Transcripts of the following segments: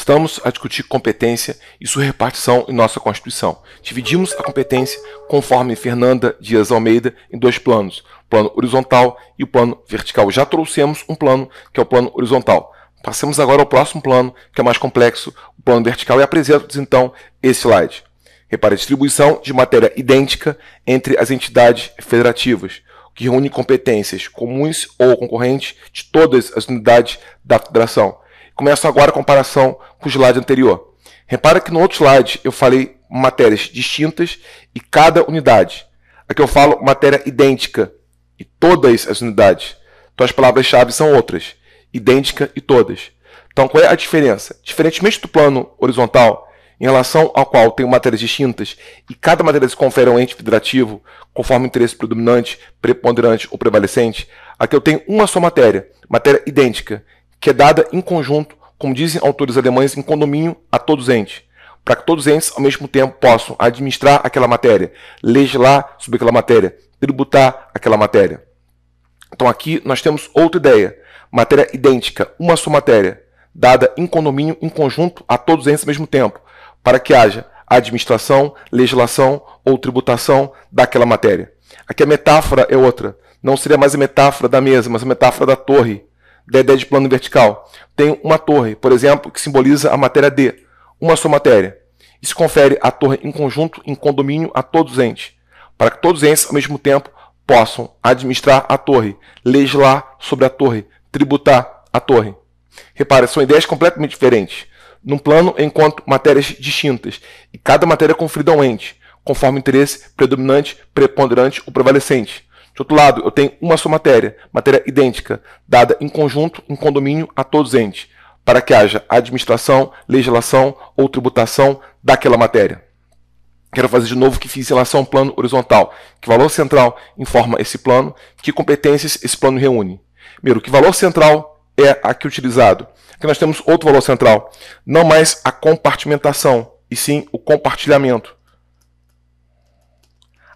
Estamos a discutir competência e sua repartição em nossa Constituição. Dividimos a competência, conforme Fernanda Dias Almeida, em dois planos: o plano horizontal e o plano vertical. Já trouxemos um plano, que é o plano horizontal. Passemos agora ao próximo plano, que é mais complexo, o plano vertical, e apresento-lhes então esse slide. Repare a distribuição de matéria idêntica entre as entidades federativas, que reúne competências comuns ou concorrentes de todas as unidades da federação Começo agora a comparação com o slide anterior. Repara que no outro slide eu falei matérias distintas e cada unidade. Aqui eu falo matéria idêntica e todas as unidades. Então as palavras-chave são outras, idêntica e todas. Então qual é a diferença? Diferentemente do plano horizontal, em relação ao qual tenho matérias distintas e cada matéria se confere um ente federativo, conforme interesse predominante, preponderante ou prevalecente, aqui eu tenho uma só matéria, matéria idêntica, que é dada em conjunto, como dizem autores alemães, em condomínio a todos entes, para que todos entes, ao mesmo tempo, possam administrar aquela matéria, legislar sobre aquela matéria, tributar aquela matéria. Então aqui nós temos outra ideia, matéria idêntica, uma só matéria, dada em condomínio em conjunto a todos entes ao mesmo tempo, para que haja administração, legislação ou tributação daquela matéria. Aqui a metáfora é outra. Não seria mais a metáfora da mesa, mas a metáfora da torre da ideia de plano vertical. Tem uma torre, por exemplo, que simboliza a matéria D, uma só matéria. Isso confere a torre em conjunto, em condomínio, a todos os entes, para que todos os entes, ao mesmo tempo, possam administrar a torre, legislar sobre a torre, tributar a torre. Repare, são ideias completamente diferentes. Num plano, encontro matérias distintas, e cada matéria é conferida a um ente, conforme o interesse predominante, preponderante ou prevalecente. De outro lado, eu tenho uma só matéria, matéria idêntica, dada em conjunto, em condomínio a todos os entes, para que haja administração, legislação ou tributação daquela matéria. Quero fazer de novo que fiz em relação ao plano horizontal. Que valor central informa esse plano? Que competências esse plano reúne? Primeiro, que valor central é aqui utilizado? Aqui nós temos outro valor central. Não mais a compartimentação, e sim o compartilhamento.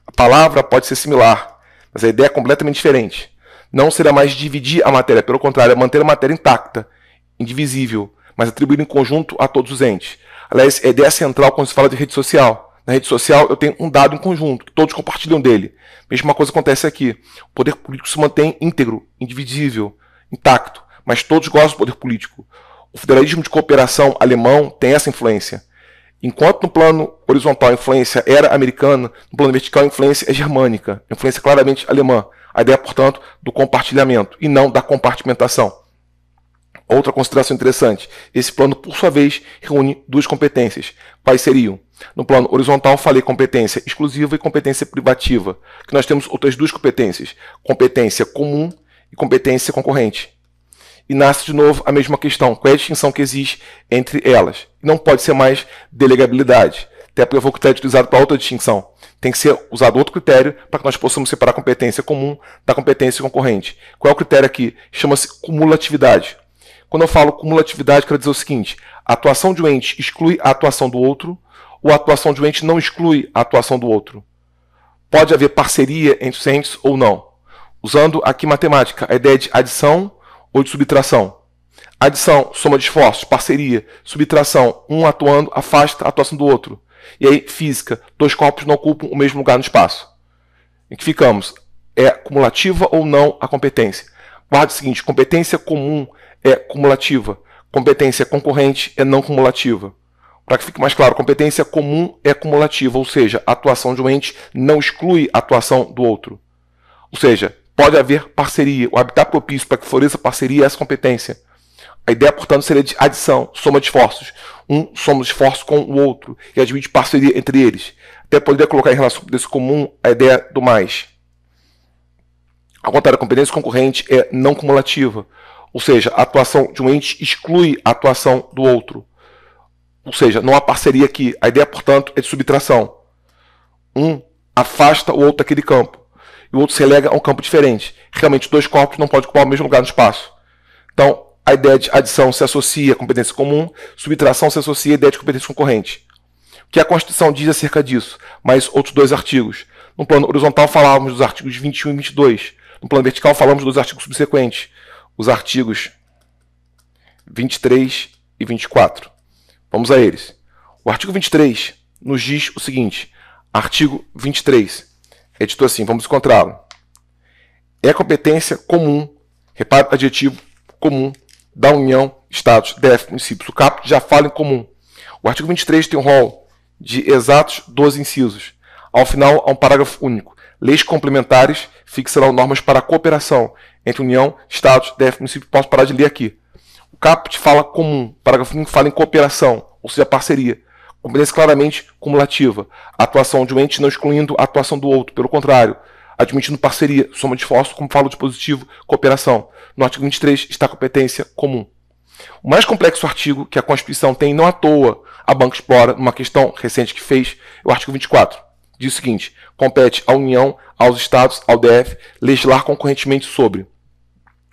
A palavra pode ser similar, mas a ideia é completamente diferente. Não será mais dividir a matéria, pelo contrário, é manter a matéria intacta, indivisível, mas atribuída em conjunto a todos os entes. Aliás, é a ideia central quando se fala de rede social. Na rede social eu tenho um dado em conjunto, que todos compartilham dele. Mesma coisa acontece aqui. O poder político se mantém íntegro, indivisível, intacto, mas todos gostam do poder político. O federalismo de cooperação alemão tem essa influência. Enquanto no plano horizontal a influência era americana, no plano vertical a influência é germânica, a influência é claramente alemã. A ideia, portanto, do compartilhamento e não da compartimentação. Outra consideração interessante: esse plano, por sua vez, reúne duas competências. Quais seriam? No plano horizontal, falei competência exclusiva e competência privativa, que nós temos outras duas competências: competência comum e competência concorrente. E nasce de novo a mesma questão: qual é a distinção que existe entre elas? Não pode ser mais delegabilidade, até porque eu vou critério utilizado para outra distinção. Tem que ser usado outro critério para que nós possamos separar a competência comum da competência concorrente. Qual é o critério aqui? Chama-se cumulatividade. Quando eu falo cumulatividade, quero dizer o seguinte: a atuação de um ente exclui a atuação do outro, ou a atuação de um ente não exclui a atuação do outro. Pode haver parceria entre os entes ou não usando aqui matemática, a ideia de adição ou de subtração. Adição, soma de esforços, parceria, subtração, um atuando, afasta a atuação do outro. E aí, física, dois corpos não ocupam o mesmo lugar no espaço. Em que ficamos? É cumulativa ou não a competência? Guarde o seguinte: competência comum é cumulativa, competência concorrente é não cumulativa. Para que fique mais claro, competência comum é cumulativa, ou seja, a atuação de um ente não exclui a atuação do outro. Ou seja, pode haver parceria, o habitat propício para que floresça parceria é essa competência. A ideia, portanto, seria de adição, soma de esforços. Um soma de esforços com o outro e admite parceria entre eles. Até poderia colocar em relação desse comum a ideia do mais. Ao contrário, a competência concorrente é não cumulativa, ou seja, a atuação de um ente exclui a atuação do outro. Ou seja, não há parceria aqui. A ideia, portanto, é de subtração. Um afasta o outro daquele campo e o outro se relega a um campo diferente. Realmente, dois corpos não podem ocupar o mesmo lugar no espaço. Então, a ideia de adição se associa à competência comum, subtração se associa à ideia de competência concorrente. O que a Constituição diz acerca disso? Mais outros dois artigos. No plano horizontal falávamos dos artigos 21 e 22. No plano vertical falamos dos artigos subsequentes, os artigos 23 e 24. Vamos a eles. O artigo 23 nos diz o seguinte: artigo 23. Editou assim, vamos encontrá-lo. É competência comum, repare adjetivo comum, da União, Estados, DF, municípios. O caput já fala em comum. O artigo 23 tem um rol de exatos 12 incisos. Ao final, há um parágrafo único. Leis complementares fixarão normas para a cooperação entre União, Estados, DF, municípios. Posso parar de ler aqui. O caput fala comum, o parágrafo único fala em cooperação, ou seja, parceria compreendência é claramente cumulativa. A atuação de um ente não excluindo a atuação do outro, pelo contrário, admitindo parceria, soma de esforço, como fala o dispositivo, cooperação. No artigo 23 está a competência comum. O mais complexo artigo que a Constituição tem, não à toa, a banca explora numa questão recente que fez, é o artigo 24. Diz o seguinte: compete à União, aos Estados, ao DF, legislar concorrentemente sobre.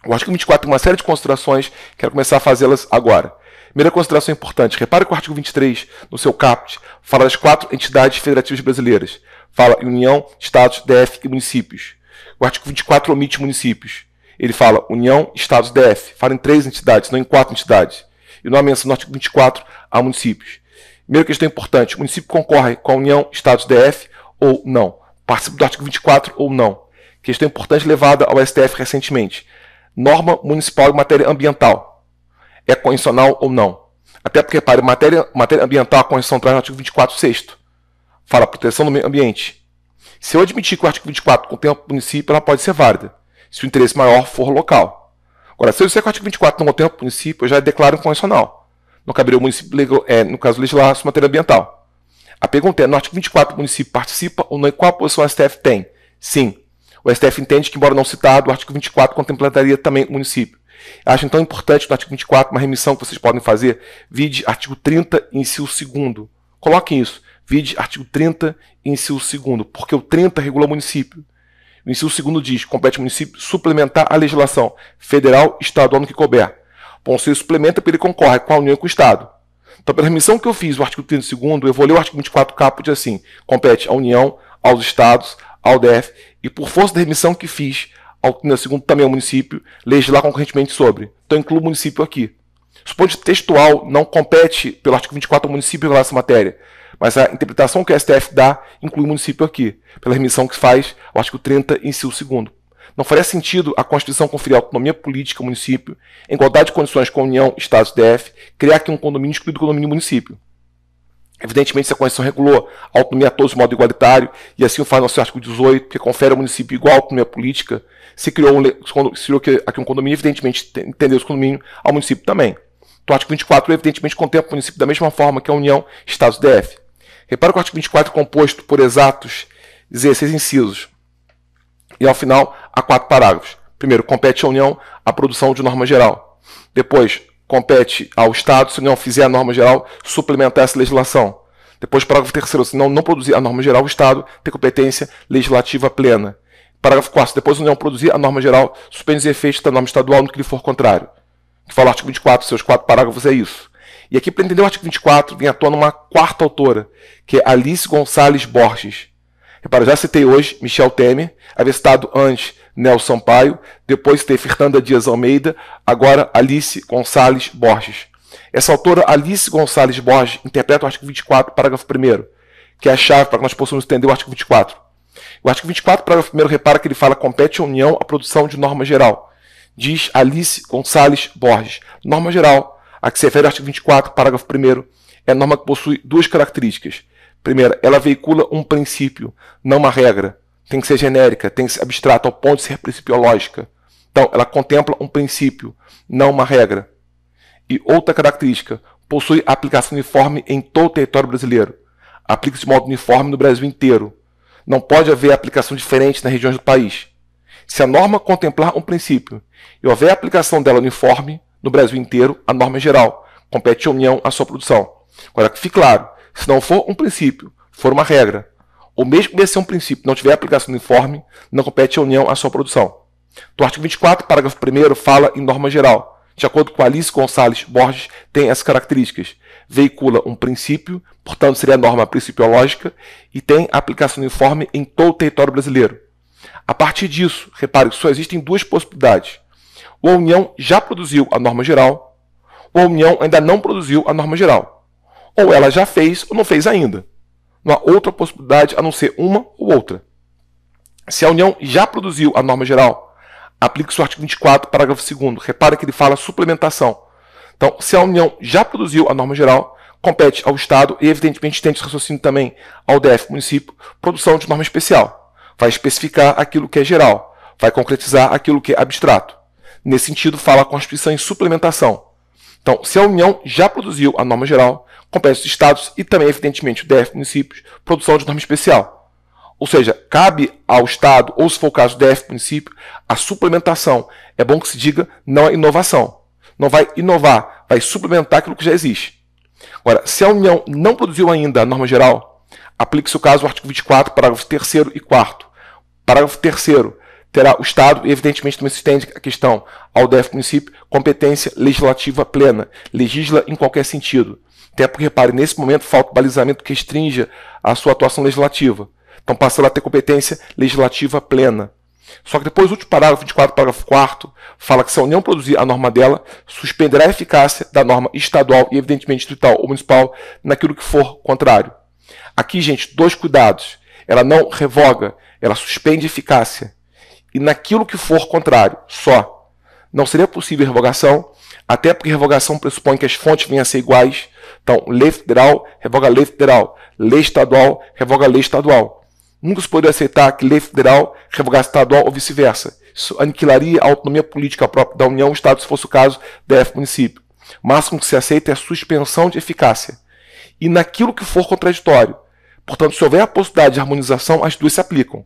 O artigo 24 tem uma série de considerações, quero começar a fazê-las agora. Primeira consideração importante: repare que o artigo 23, no seu caput, fala das quatro entidades federativas brasileiras. Fala União, Estados, DF e municípios. O artigo 24 omite municípios. Ele fala União, Estados, DF. Fala em três entidades, não em quatro entidades. E não há menção no artigo 24 a municípios. Primeira questão importante: o município concorre com a União, Estados, DF ou não? Participa do artigo 24 ou não? Questão importante levada ao STF recentemente. Norma municipal em matéria ambiental é condicional ou não. Até porque, repare, matéria, matéria ambiental, a convenção traz no artigo 24, sexto. fala proteção do meio ambiente. Se eu admitir que o artigo 24 contém o município, ela pode ser válida, se o interesse maior for local. Agora, se eu disser que o artigo 24 não contém o município, eu já declaro incondicional. Não caberia o município, é, no caso, legislar sobre matéria ambiental. A pergunta é, no artigo 24 o município participa ou não? E qual a posição o STF tem? Sim. O STF entende que, embora não citado, o artigo 24 contemplaria também o município. Acho então importante no artigo 24 uma remissão que vocês podem fazer, vide artigo 30, inciso segundo Coloquem isso, vide artigo 30, inciso segundo porque o 30 regula o município. O inciso segundo diz: compete ao município suplementar a legislação federal, estadual no que couber. Bom, se ele suplementa, ele concorre com a União e com o Estado. Então, pela remissão que eu fiz, o artigo 32, eu vou ler o artigo 24 caput assim: compete à União, aos Estados, ao DF, e por força da remissão que fiz né, segundo também o município, legislar concorrentemente sobre. Então incluo o município aqui. Isso ponto textual não compete pelo artigo 24 ao município em relação à matéria, mas a interpretação que o STF dá inclui o município aqui, pela remissão que faz ao artigo 30, inciso segundo. não faria sentido a Constituição conferir autonomia política ao município, em igualdade de condições com a União, Estados e DF, criar aqui um condomínio excluído do condomínio município. Evidentemente, se a Constituição regulou a autonomia a todos de modo igualitário, e assim o faz nosso artigo 18, que confere ao município igual autonomia política, se criou, um, se criou aqui um condomínio, evidentemente entendeu o condomínio ao município também. Então, o artigo 24, evidentemente, contempla o município da mesma forma que a União, Estados e DF. Repara que o artigo 24 é composto por exatos 16 incisos e, ao final, há quatro parágrafos. Primeiro, compete à União a produção de norma geral. Depois, compete ao Estado, se não fizer a norma geral, suplementar essa legislação. Depois, parágrafo terceiro se não, não produzir a norma geral, o Estado tem competência legislativa plena. Parágrafo 4 depois não produzir a norma geral, suspende os efeitos da norma estadual no que lhe for contrário. Que fala o artigo 24, seus quatro parágrafos, é isso. E aqui, para entender o artigo 24, vem à tona uma quarta autora, que é Alice Gonçalves Borges. Repara, já citei hoje Michel Temer, havia citado antes Nelson Paio, depois tem Fernanda Dias Almeida, agora Alice Gonçalves Borges. Essa autora, Alice Gonçalves Borges, interpreta o artigo 24, parágrafo 1, que é a chave para que nós possamos entender o artigo 24. O artigo 24, parágrafo 1, repara que ele fala: compete à União a produção de norma geral. Diz Alice Gonçalves Borges. Norma geral, a que se refere ao artigo 24, parágrafo 1, é norma que possui duas características. Primeira, ela veicula um princípio, não uma regra tem que ser genérica, tem que ser abstrata, ao ponto de ser principiológica. Então, ela contempla um princípio, não uma regra. E outra característica, possui aplicação uniforme em todo o território brasileiro. Aplica se de modo uniforme no Brasil inteiro. Não pode haver aplicação diferente nas regiões do país. Se a norma contemplar um princípio e houver aplicação dela uniforme no Brasil inteiro, a norma é geral. Compete à União a sua produção. Agora, que fique claro, se não for um princípio, for uma regra, ou mesmo que esse é um princípio, não tiver aplicação uniforme, não compete à União a sua produção. O artigo 24, parágrafo 1 fala em norma geral. De acordo com Alice Gonçalves Borges, tem essas características. Veicula um princípio, portanto seria a norma principiológica, e tem aplicação uniforme em todo o território brasileiro. A partir disso, repare que só existem duas possibilidades. Ou a União já produziu a norma geral, ou a União ainda não produziu a norma geral. Ou ela já fez ou não fez ainda não há outra possibilidade a não ser uma ou outra. Se a União já produziu a norma geral, aplique-se o artigo 24, parágrafo 2. Repara que ele fala suplementação. Então, se a União já produziu a norma geral, compete ao Estado e, evidentemente, tem esse raciocínio também ao DF, município, produção de norma especial. Vai especificar aquilo que é geral, vai concretizar aquilo que é abstrato. Nesse sentido, fala a Constituição em suplementação. Então, se a União já produziu a norma geral, compete os estados e também, evidentemente, o DF municípios, produção de norma especial. Ou seja, cabe ao Estado, ou se for o caso do DF município, a suplementação. É bom que se diga não é inovação. Não vai inovar, vai suplementar aquilo que já existe. Agora, se a União não produziu ainda a norma geral, aplique-se o caso do artigo 24, parágrafo 3 e 4. Parágrafo 3 terá o Estado, e evidentemente também se estende a questão ao DF município, competência legislativa plena. Legisla em qualquer sentido. Até porque, repare, nesse momento falta o balizamento que estrinja a sua atuação legislativa. Então passa a ter competência legislativa plena. Só que depois, o último parágrafo, 24, parágrafo 4, fala que se a União produzir a norma dela, suspenderá a eficácia da norma estadual e, evidentemente, distrital ou municipal naquilo que for contrário. Aqui, gente, dois cuidados. Ela não revoga, ela suspende a eficácia. E naquilo que for contrário, só. Não seria possível revogação, até porque revogação pressupõe que as fontes venham a ser iguais. Então, lei federal revoga lei federal, lei estadual revoga lei estadual. Nunca se poderia aceitar que lei federal revogasse estadual ou vice-versa. Isso aniquilaria a autonomia política própria da União, Estado, se fosse o caso, DF, município. O máximo que se aceita é suspensão de eficácia. E naquilo que for contraditório. Portanto, se houver a possibilidade de harmonização, as duas se aplicam.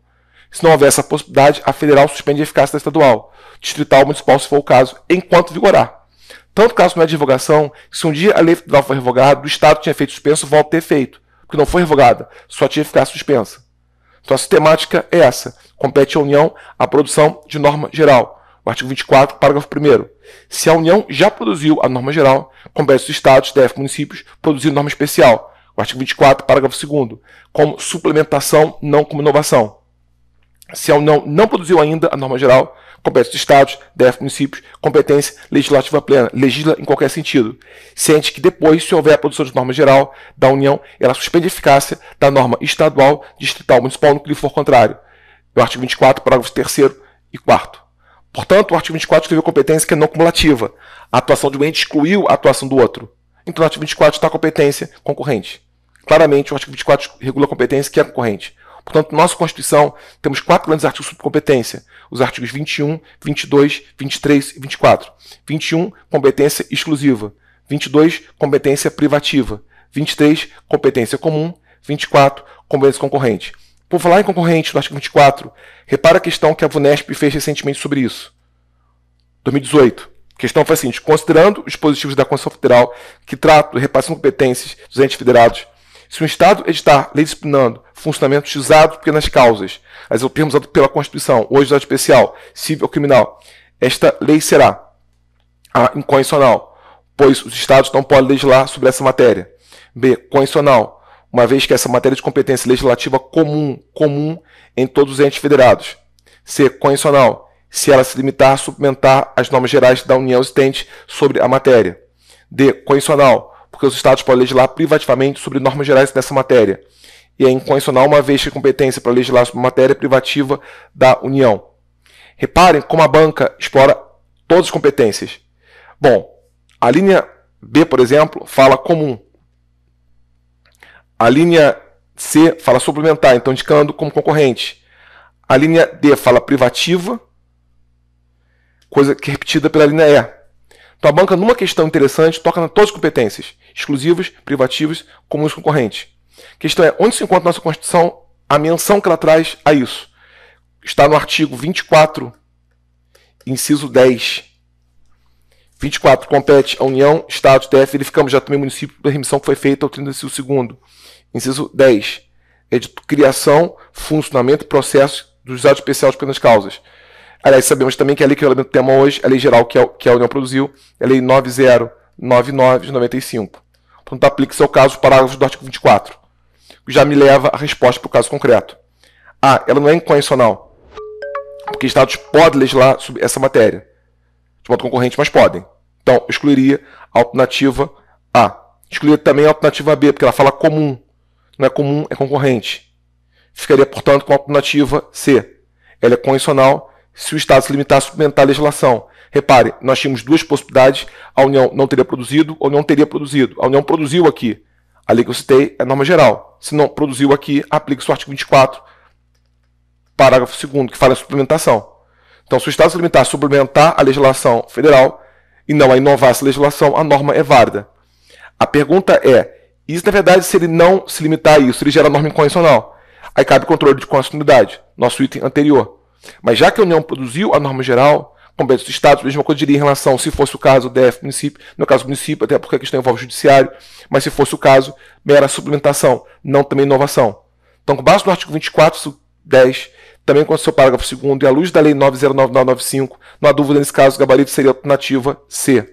Se não houver essa possibilidade, a federal suspende a eficácia da estadual, distrital municipal, se for o caso, enquanto vigorar. Tanto o caso não é de revogação, se um dia a lei federal for revogada, o Estado tinha feito suspenso, volta a ter feito, porque não foi revogada, só tinha que ficar suspensa. Então a sistemática é essa. Compete à União a produção de norma geral. O artigo 24, parágrafo 1. Se a União já produziu a norma geral, compete aos Estados, DF, municípios, produzir norma especial. O artigo 24, parágrafo 2. Como suplementação, não como inovação. Se a União não produziu ainda a norma geral, compete os estados, DF municípios, competência legislativa plena, legisla em qualquer sentido. Sente que depois, se houver a produção de norma geral da União, ela suspende a eficácia da norma estadual, distrital, municipal no que lhe for contrário. No é artigo 24, parágrafo 3 e 4. Portanto, o artigo 24 escreveu competência que é não cumulativa. A atuação de um ente excluiu a atuação do outro. Então, no artigo 24 está a competência concorrente. Claramente, o artigo 24 regula a competência que é concorrente. Portanto, nossa Constituição temos quatro grandes artigos sobre competência: os artigos 21, 22, 23 e 24. 21, competência exclusiva. 22, competência privativa. 23, competência comum. 24, competência concorrente. Por falar em concorrente, no artigo 24, repara a questão que a VUNESP fez recentemente sobre isso. 2018. A questão foi a seguinte: considerando os dispositivos da Constituição Federal que tratam de repasse de competências dos entes federados se o Estado editar lei disciplinando funcionamento utilizado pequenas causas, as opções o termo usado pela Constituição, ou legislado especial, civil ou criminal, esta lei será a incondicional, pois os Estados não podem legislar sobre essa matéria. B. Condicional, uma vez que essa matéria é de competência legislativa comum, comum em todos os entes federados. C. Condicional, se ela se limitar a suplementar as normas gerais da União existentes sobre a matéria. D. Condicional, porque os Estados podem legislar privativamente sobre normas gerais dessa matéria. E é incondicional uma vez que a competência para legislar sobre matéria privativa da União. Reparem como a banca explora todas as competências. Bom, a linha B, por exemplo, fala comum. A linha C fala suplementar, então indicando como concorrente. A linha D fala privativa, coisa que é repetida pela linha E. Tua banca, numa questão interessante, toca na todas as competências, exclusivas, privativas, comuns concorrentes. A questão é, onde se encontra nossa Constituição, a menção que ela traz a isso? Está no artigo 24, inciso 10. 24. Compete à União, Estado, TF, verificamos já também o município da remissão que foi feita ao 35 segundo. Inciso 10. É de criação, funcionamento e processo dos usados especiais de causas. Aliás, sabemos também que a lei que eu o elemento tema hoje, a lei geral que, que a União produziu, é a lei 9099 de 95. Portanto, aplica-se ao caso os parágrafos do artigo 24, que já me leva à resposta para o caso concreto. Ah, ela não é incondicional, porque estados podem legislar sobre essa matéria, de modo concorrente, mas podem. Então, eu excluiria a alternativa A. Excluiria também a alternativa B, porque ela fala comum. Não é comum, é concorrente. Ficaria, portanto, com a alternativa C. Ela é condicional se o Estado se limitar a suplementar a legislação. Repare, nós tínhamos duas possibilidades: a União não teria produzido ou não teria produzido. A União produziu aqui. A lei que eu citei é norma geral. Se não produziu aqui, aplica-se o artigo 24, parágrafo 2, que fala em suplementação. Então, se o Estado se limitar a suplementar a legislação federal e não a inovar essa legislação, a norma é válida. A pergunta é: isso na é verdade, se ele não se limitar a isso, ele gera norma incondicional? Aí cabe controle de constitucionalidade, nosso item anterior. Mas já que a União produziu a norma geral, compete dos Estados, a mesma coisa diria em relação, se fosse o caso, DF, município, no caso município, até porque a questão envolve o judiciário, mas se fosse o caso, mera suplementação, não também inovação. Então, com base no artigo 24, 10, também com seu parágrafo 2 e à luz da Lei 909995, não há dúvida nesse caso, o gabarito seria alternativa C.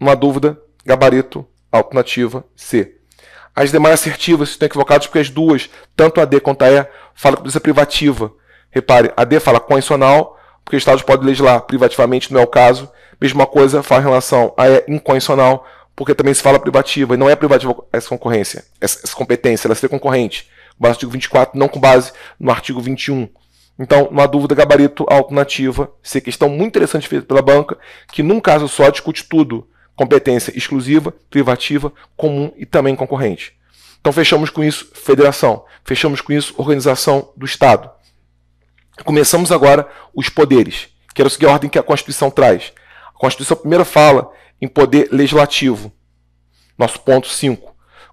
Não há dúvida, gabarito alternativa C. As demais assertivas estão equivocadas porque as duas, tanto a D quanto a E, falam que precisa privativa Repare, a D fala condicional, porque o Estado pode legislar privativamente, não é o caso. Mesma coisa faz relação a é incondicional, porque também se fala privativa, e não é privativa essa concorrência, essa, essa competência, ela seria concorrente. base No artigo 24, não com base no artigo 21. Então, não há dúvida, gabarito alternativa. Essa é questão muito interessante feita pela banca, que num caso só discute tudo: competência exclusiva, privativa, comum e também concorrente. Então, fechamos com isso federação, fechamos com isso organização do Estado. Começamos agora os poderes. Quero seguir a ordem que a Constituição traz. A Constituição primeiro fala em poder legislativo. Nosso ponto 5.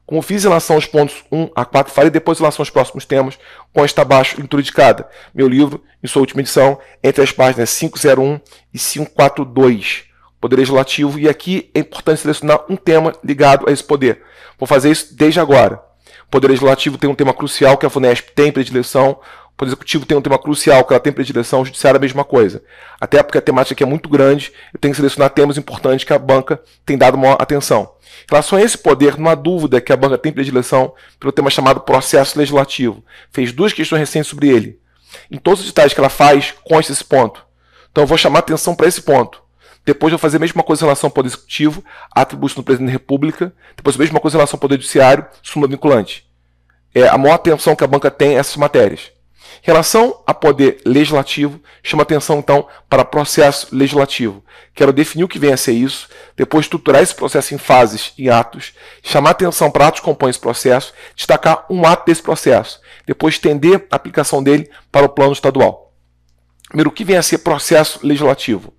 Como fiz em relação aos pontos 1 a 4, farei depois em relação aos próximos temas, esta abaixo, leitura de cada. Meu livro, em sua última edição, entre as páginas 501 e 542. Poder legislativo. E aqui é importante selecionar um tema ligado a esse poder. Vou fazer isso desde agora. poder legislativo tem um tema crucial que a FUNESP tem predileção, o Poder Executivo tem um tema crucial que ela tem predileção, o Judiciário é a mesma coisa. Até porque a temática aqui é muito grande, eu tenho que selecionar temas importantes que a banca tem dado maior atenção. Em relação a esse poder, não há dúvida que a banca tem predileção pelo tema chamado processo legislativo. Fez duas questões recentes sobre ele. Em todos os detalhes que ela faz, consta esse ponto. Então eu vou chamar atenção para esse ponto. Depois eu vou fazer a mesma coisa em relação ao Poder Executivo, atributos do Presidente da República. Depois a mesma coisa em relação ao Poder Judiciário, suma vinculante. É, a maior atenção que a banca tem a essas matérias. Relação a poder legislativo chama atenção então para processo legislativo. Quero definir o que vem a ser isso, depois estruturar esse processo em fases e atos, chamar atenção para atos que compõem esse processo, destacar um ato desse processo, depois estender a aplicação dele para o plano estadual. Primeiro, o que vem a ser processo legislativo?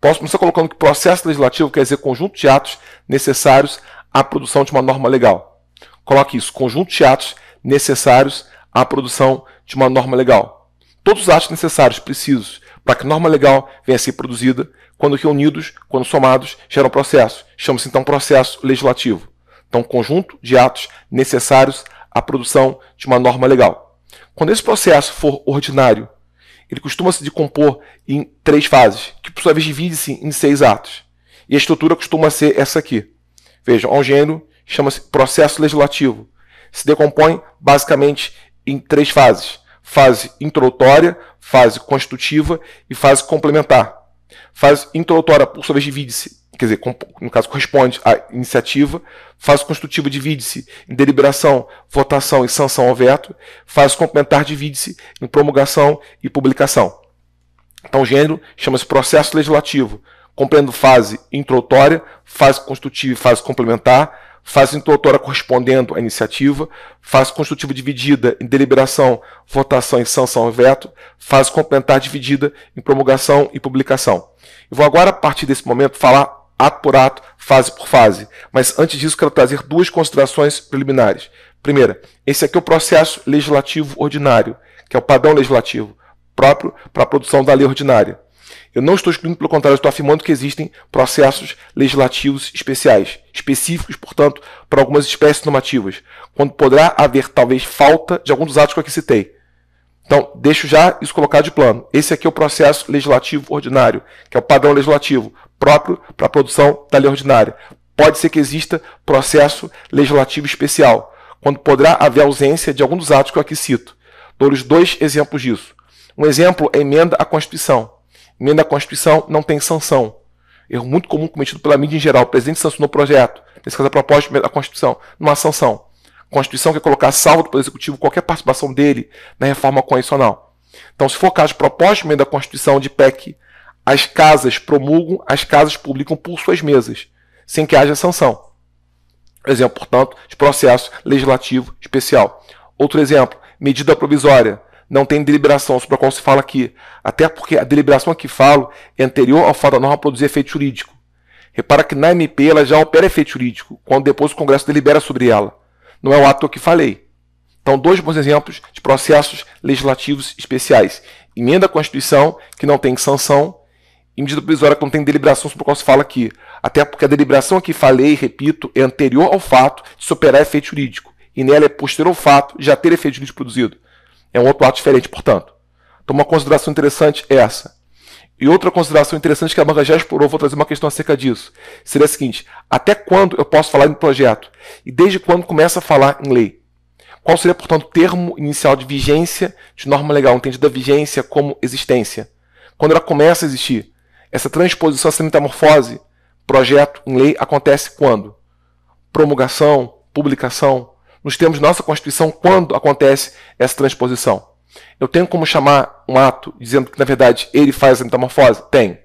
Posso começar colocando que processo legislativo quer dizer conjunto de atos necessários à produção de uma norma legal. Coloque isso, conjunto de atos necessários à produção de uma norma legal. Todos os atos necessários, precisos, para que norma legal venha a ser produzida, quando reunidos, quando somados, geram processo. Chama-se então processo legislativo. Então, conjunto de atos necessários à produção de uma norma legal. Quando esse processo for ordinário, ele costuma se decompor em três fases, que por sua vez divide-se em seis atos. E a estrutura costuma ser essa aqui. Vejam, há um gênero, chama-se processo legislativo. Se decompõe basicamente em três fases: fase introdutória, fase constitutiva e fase complementar. Fase introdutória, por sua vez, divide-se, quer dizer, no caso corresponde à iniciativa. Fase constitutiva divide-se em deliberação, votação e sanção ao veto. Fase complementar divide-se em promulgação e publicação. Então, o gênero chama-se processo legislativo, compreendendo fase introdutória, fase constitutiva e fase complementar, fase introdutória correspondendo à iniciativa, fase construtiva dividida em deliberação, votação e sanção e veto, fase complementar dividida em promulgação e publicação. Eu vou agora, a partir desse momento, falar ato por ato, fase por fase, mas antes disso quero trazer duas considerações preliminares. Primeira, esse aqui é o processo legislativo ordinário, que é o padrão legislativo próprio para a produção da lei ordinária. Eu não estou excluindo, pelo contrário, estou afirmando que existem processos legislativos especiais, específicos, portanto, para algumas espécies normativas, quando poderá haver talvez falta de algum dos atos que eu aqui citei. Então, deixo já isso colocado de plano. Esse aqui é o processo legislativo ordinário, que é o padrão legislativo próprio para a produção da lei ordinária. Pode ser que exista processo legislativo especial, quando poderá haver ausência de algum dos atos que eu aqui cito. Dou-lhes dois exemplos disso. Um exemplo é a emenda à Constituição. Emenda à Constituição não tem sanção. Erro muito comum cometido pela mídia em geral. O presidente sancionou o projeto. Nesse caso, a proposta da Constituição. Não há sanção. A Constituição quer colocar salvo do Poder Executivo qualquer participação dele na reforma constitucional. Então, se for caso de proposta de emenda à Constituição de PEC, as casas promulgam, as casas publicam por suas mesas, sem que haja sanção. Exemplo, portanto, de processo legislativo especial. Outro exemplo, medida provisória não tem deliberação, sobre a qual se fala aqui. Até porque a deliberação a que falo é anterior ao fato da norma produzir efeito jurídico. Repara que na MP ela já opera efeito jurídico, quando depois o Congresso delibera sobre ela. Não é o ato que falei. Então, dois bons exemplos de processos legislativos especiais. Emenda à Constituição, que não tem sanção, e medida provisória, que não tem deliberação sobre a qual se fala aqui. Até porque a deliberação a que falei, repito, é anterior ao fato de se operar efeito jurídico. E nela é posterior ao fato de já ter efeito jurídico produzido. É um outro ato diferente, portanto. Então, uma consideração interessante é essa. E outra consideração interessante é que a banca já explorou, vou trazer uma questão acerca disso, seria a seguinte: até quando eu posso falar em projeto? E desde quando começa a falar em lei? Qual seria, portanto, o termo inicial de vigência de norma legal, entendida a vigência como existência? Quando ela começa a existir? Essa transposição, essa metamorfose, projeto em lei, acontece quando? Promulgação, publicação, nos termos da nossa Constituição quando acontece essa transposição. Eu tenho como chamar um ato dizendo que, na verdade, ele faz a metamorfose? Tenho.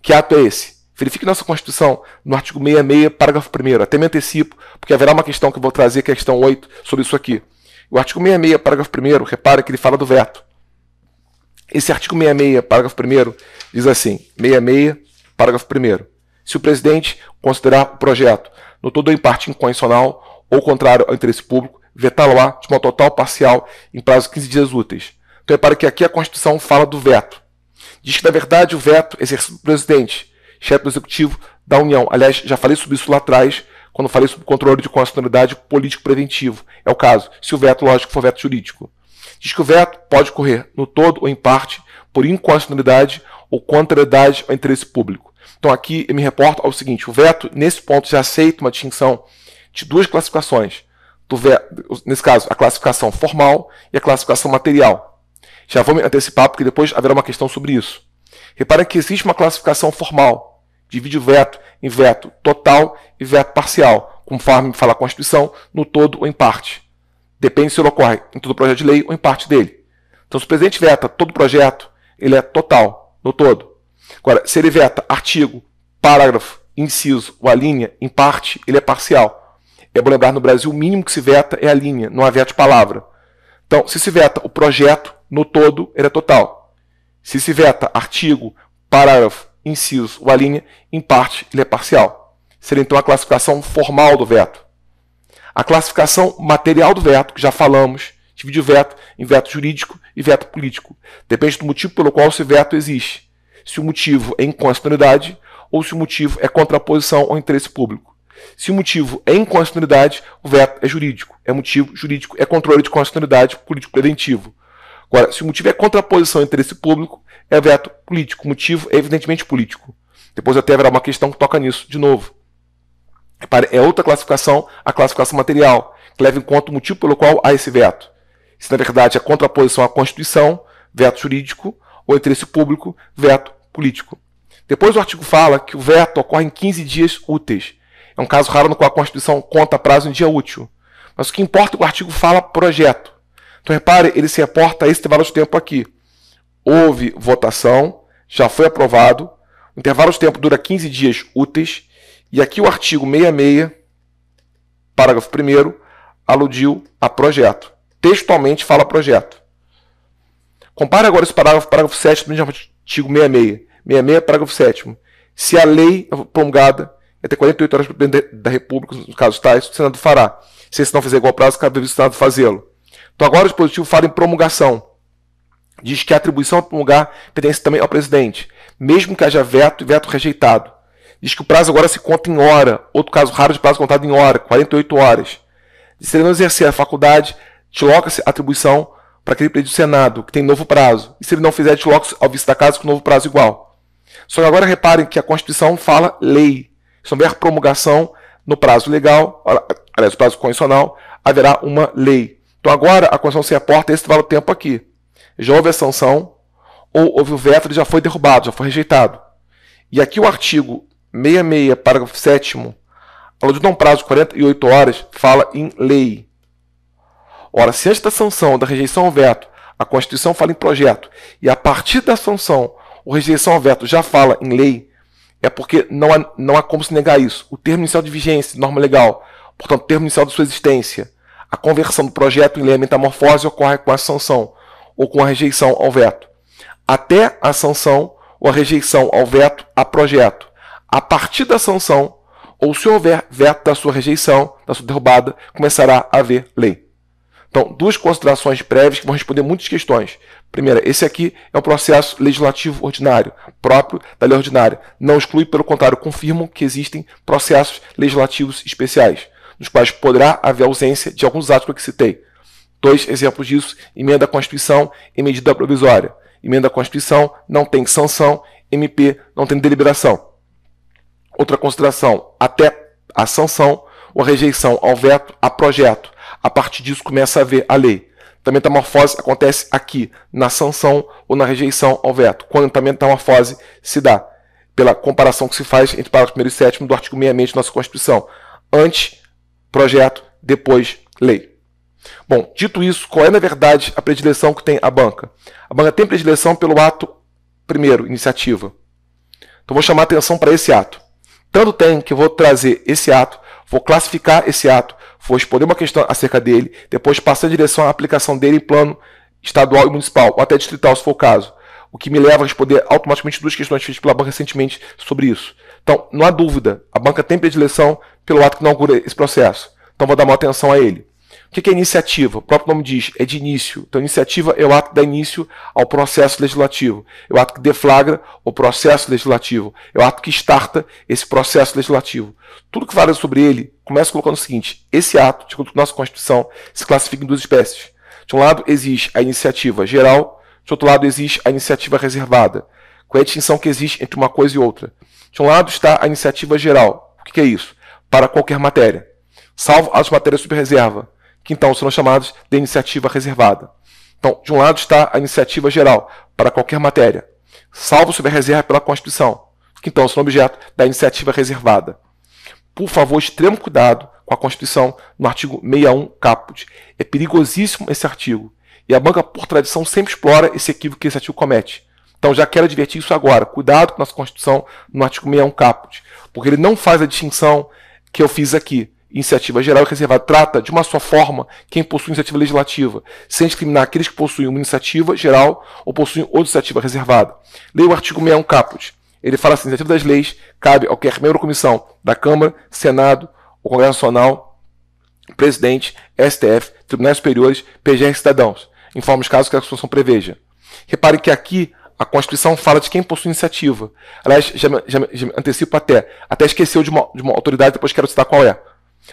Que ato é esse? Verifique nossa Constituição no artigo 66, parágrafo 1. Até me antecipo, porque haverá uma questão que eu vou trazer, que é a questão 8, sobre isso aqui. O artigo 66, parágrafo 1, repara que ele fala do veto. Esse artigo 66, parágrafo 1, diz assim: 66, parágrafo 1. Se o presidente considerar o projeto no todo ou em parte inconstitucional ou contrário ao interesse público, vetá lo de modo total ou parcial em prazo de 15 dias úteis. Então repare que aqui a Constituição fala do veto. Diz que, na verdade, o veto exercido pelo presidente, chefe do Executivo da União. Aliás, já falei sobre isso lá atrás, quando falei sobre o controle de constitucionalidade político-preventivo. É o caso, se o veto, lógico, for veto jurídico. Diz que o veto pode ocorrer no todo ou em parte por inconstitucionalidade ou contrariedade ao interesse público. Então aqui eu me reporto ao seguinte: o veto, nesse ponto, já aceita uma distinção de duas classificações. Nesse caso, a classificação formal e a classificação material. Já vou me antecipar, porque depois haverá uma questão sobre isso. Reparem que existe uma classificação formal. Divide o veto em veto total e veto parcial, conforme fala a Constituição, no todo ou em parte. Depende se ele ocorre em todo o projeto de lei ou em parte dele. Então, se o presidente veta todo o projeto, ele é total, no todo. Agora, se ele veta artigo, parágrafo, inciso ou a linha em parte, ele é parcial é bom lembrar, no Brasil, o mínimo que se veta é a linha, não há veto de palavra. Então, se se veta o projeto no todo, ele é total. Se se veta artigo, parágrafo, inciso ou a linha, em parte, ele é parcial. Seria então a classificação formal do veto. A classificação material do veto, que já falamos, divide tipo o veto em veto jurídico e veto político. Depende do motivo pelo qual esse veto existe. Se o motivo é inconstitucionalidade ou se o motivo é contraposição ao interesse público. Se o motivo é inconstitucionalidade, o veto é jurídico. É motivo jurídico, é controle de constitucionalidade político preventivo. Agora, se o motivo é contraposição ao interesse público, é veto político. O motivo é evidentemente político. Depois até haverá uma questão que toca nisso de novo. É outra classificação, a classificação material, que leva em conta o motivo pelo qual há esse veto. Se na verdade é contraposição à Constituição, veto jurídico, ou interesse público, veto político. Depois o artigo fala que o veto ocorre em 15 dias úteis. É um caso raro no qual a Constituição conta prazo em dia útil. Mas o que importa é que o artigo fala projeto. Então repare, ele se reporta a esse intervalo de tempo aqui. Houve votação, já foi aprovado. O intervalo de tempo dura 15 dias úteis. E aqui o artigo 66, parágrafo 1, aludiu a projeto. Textualmente fala projeto. Compare agora esse parágrafo, parágrafo 7 do artigo 66. 66, parágrafo 7. Se a lei é promulgada até 48 horas para o presidente da República, no caso tais, o Senado fará. Se esse não fizer igual prazo, cabe ao Senado fazê-lo. Então agora o dispositivo fala em promulgação. Diz que a atribuição a promulgar pertence também ao presidente, mesmo que haja veto e veto rejeitado. Diz que o prazo agora se conta em hora, outro caso raro de prazo contado em hora, 48 horas. se ele não exercer a faculdade, desloca-se a atribuição para aquele presidente do Senado, que tem novo prazo. E se ele não fizer, desloca-se ao vice da casa com novo prazo igual. Só que agora reparem que a Constituição fala lei. Se não houver promulgação no prazo legal, aliás, no prazo convencional, haverá uma lei. Então agora a Constituição se reporta a esse intervalo tempo aqui. Já houve a sanção, ou houve o veto, ele já foi derrubado, já foi rejeitado. E aqui o artigo 66, parágrafo 7 aludido a um prazo de 48 horas, fala em lei. Ora, se antes da sanção, da rejeição ao veto, a Constituição fala em projeto, e a partir da sanção, ou rejeição ao veto já fala em lei, é porque não há, não há como se negar isso. O termo inicial de vigência, norma legal, portanto, o termo inicial de sua existência, a conversão do projeto em lei metamorfose ocorre com a sanção ou com a rejeição ao veto. Até a sanção ou a rejeição ao veto a projeto. A partir da sanção, ou se houver veto da sua rejeição, da sua derrubada, começará a haver lei. Então, duas considerações prévias que vão responder muitas questões. Primeira, esse aqui é um processo legislativo ordinário, próprio da lei ordinária. Não exclui, pelo contrário, confirmam que existem processos legislativos especiais, nos quais poderá haver ausência de alguns atos que eu citei. Dois exemplos disso: emenda à Constituição e medida provisória. Emenda à Constituição não tem sanção, MP não tem deliberação. Outra consideração: até a sanção ou a rejeição ao veto a projeto a partir disso começa a ver a lei. Então, a metamorfose acontece aqui, na sanção ou na rejeição ao veto. Quando a metamorfose se dá, pela comparação que se faz entre o parágrafo 1 e 7 do artigo 66 de nossa Constituição. Antes, projeto, depois, lei. Bom, dito isso, qual é, na verdade, a predileção que tem a banca? A banca tem predileção pelo ato primeiro, iniciativa. Então, vou chamar atenção para esse ato. Tanto tem que eu vou trazer esse ato, vou classificar esse ato vou expor uma questão acerca dele, depois passar em direção à aplicação dele em plano estadual e municipal, ou até distrital, se for o caso. O que me leva a responder automaticamente duas questões feitas pela banca recentemente sobre isso. Então, não há dúvida, a banca tem predileção pelo ato que inaugura esse processo. Então, vou dar uma atenção a ele. O que é iniciativa? O próprio nome diz, é de início. Então, iniciativa é o ato que dá início ao processo legislativo, é o ato que deflagra o processo legislativo, é o ato que starta esse processo legislativo. Tudo que fala sobre ele começa colocando o seguinte: esse ato, de acordo com a nossa Constituição, se classifica em duas espécies. De um lado, existe a iniciativa geral, de outro lado, existe a iniciativa reservada. Qual é a distinção que existe entre uma coisa e outra? De um lado está a iniciativa geral. O que é isso? Para qualquer matéria, salvo as matérias sob reserva que então serão chamados de iniciativa reservada. Então, de um lado está a iniciativa geral para qualquer matéria, salvo sob a reserva pela Constituição, que então serão objeto da iniciativa reservada. Por favor, extremo cuidado com a Constituição no artigo 61 caput. É perigosíssimo esse artigo. E a banca, por tradição, sempre explora esse equívoco que esse artigo comete. Então já quero advertir isso agora. Cuidado com a nossa Constituição no artigo 61 caput, porque ele não faz a distinção que eu fiz aqui iniciativa geral e reservada trata de uma só forma quem possui iniciativa legislativa, sem discriminar aqueles que possuem uma iniciativa geral ou possuem outra iniciativa reservada. Leia o artigo 61 caput. Ele fala assim: iniciativa das leis cabe a qualquer membro da comissão da Câmara, Senado, o Congresso Nacional, Presidente, STF, Tribunais Superiores, PGR Cidadãos, em forma casos que a Constituição preveja. Repare que aqui a Constituição fala de quem possui iniciativa. Aliás, já, já, já antecipo até. Até esqueceu de uma, de uma autoridade, depois quero citar qual é.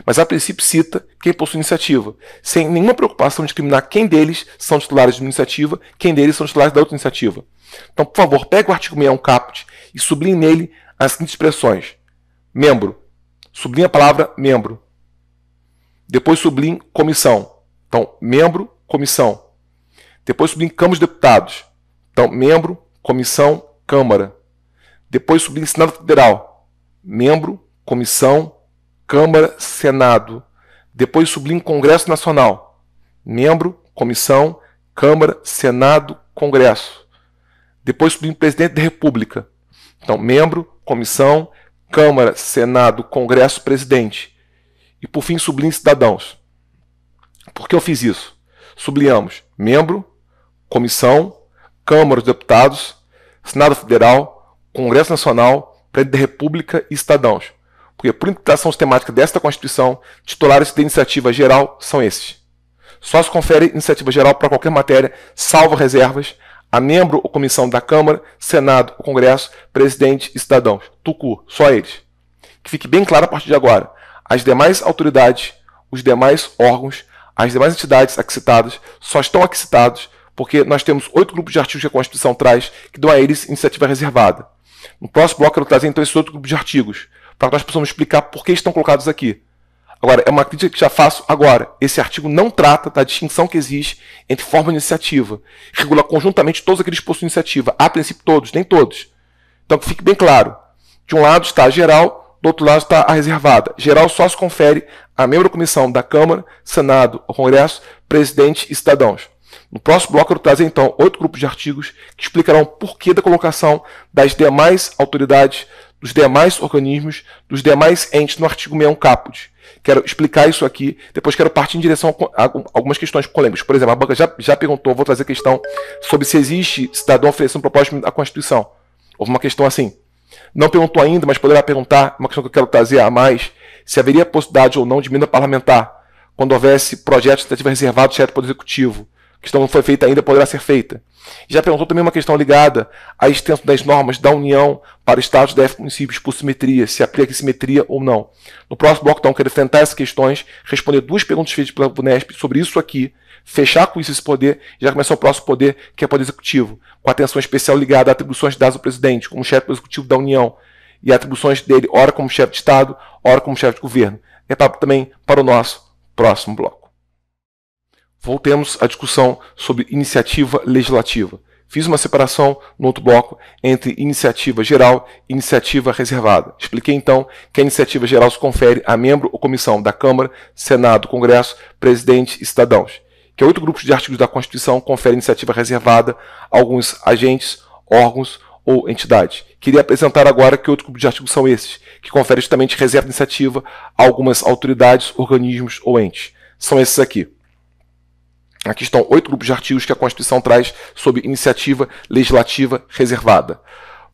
Mas a princípio cita quem possui iniciativa, sem nenhuma preocupação de discriminar quem deles são titulares de uma iniciativa, quem deles são titulares da outra iniciativa. Então, por favor, pegue o artigo 61 caput e sublinhe nele as seguintes expressões: membro, sublinhe a palavra membro. Depois sublinhe comissão. Então, membro, comissão. Depois sublinhe Câmara dos Deputados. Então, membro, comissão, Câmara. Depois sublinhe Senado Federal. Membro, comissão, Câmara, Senado. Depois sublinho Congresso Nacional. Membro, Comissão, Câmara, Senado, Congresso. Depois sublinho Presidente da República. Então, membro, Comissão, Câmara, Senado, Congresso, Presidente. E por fim, sublinho Cidadãos. Por que eu fiz isso? Sublinhamos membro, comissão, Câmara dos Deputados, Senado Federal, Congresso Nacional, Presidente da República e Cidadãos. Porque, por interpretação sistemática desta Constituição, titulares de iniciativa geral são esses. Só se confere iniciativa geral para qualquer matéria, salvo reservas, a membro ou comissão da Câmara, Senado ou Congresso, presidente e cidadãos. Tucu, só eles. Que fique bem claro a partir de agora. As demais autoridades, os demais órgãos, as demais entidades aqui citadas só estão aqui citados porque nós temos oito grupos de artigos que a Constituição traz que dão a eles iniciativa reservada. No próximo bloco, eu vou trazer então esses oito grupos de artigos, para nós possamos explicar por que estão colocados aqui. Agora, é uma crítica que já faço agora. Esse artigo não trata da distinção que existe entre forma e iniciativa. Regula conjuntamente todos aqueles postos de iniciativa. A princípio, todos, nem todos. Então, que fique bem claro. De um lado está a geral, do outro lado está a reservada. Geral só se confere a membro da comissão da Câmara, Senado, Congresso, Presidente e cidadãos. No próximo bloco, eu vou trazer então oito grupos de artigos que explicarão o porquê da colocação das demais autoridades dos demais organismos, dos demais entes no artigo 61 caput. Quero explicar isso aqui, depois quero partir em direção a algumas questões polêmicas. Por exemplo, a banca já, já perguntou, vou trazer questão sobre se existe cidadão oferecendo proposta à Constituição. Houve uma questão assim. Não perguntou ainda, mas poderá perguntar, uma questão que eu quero trazer a mais, se haveria possibilidade ou não de emenda parlamentar, quando houvesse projeto de estativa reservado certo para o Executivo questão não foi feita ainda poderá ser feita. Já perguntou também uma questão ligada à extensão das normas da União para estados, DF, municípios por simetria, se aplica simetria ou não. No próximo bloco, então, quero enfrentar essas questões, responder duas perguntas feitas pela Unesp sobre isso aqui, fechar com isso esse poder e já começar o próximo poder, que é o poder executivo, com atenção especial ligada a atribuições dadas ao presidente, como chefe do executivo da União, e atribuições dele, ora como chefe de Estado, ora como chefe de governo. É papo também para o nosso próximo bloco. Voltemos à discussão sobre iniciativa legislativa. Fiz uma separação no outro bloco entre iniciativa geral e iniciativa reservada. Expliquei então que a iniciativa geral se confere a membro ou comissão da Câmara, Senado, Congresso, presidente e cidadãos. Que oito grupos de artigos da Constituição conferem iniciativa reservada a alguns agentes, órgãos ou entidades. Queria apresentar agora que outro grupo de artigos são esses, que confere justamente reserva de iniciativa a algumas autoridades, organismos ou entes. São esses aqui. Aqui estão oito grupos de artigos que a Constituição traz sob iniciativa legislativa reservada.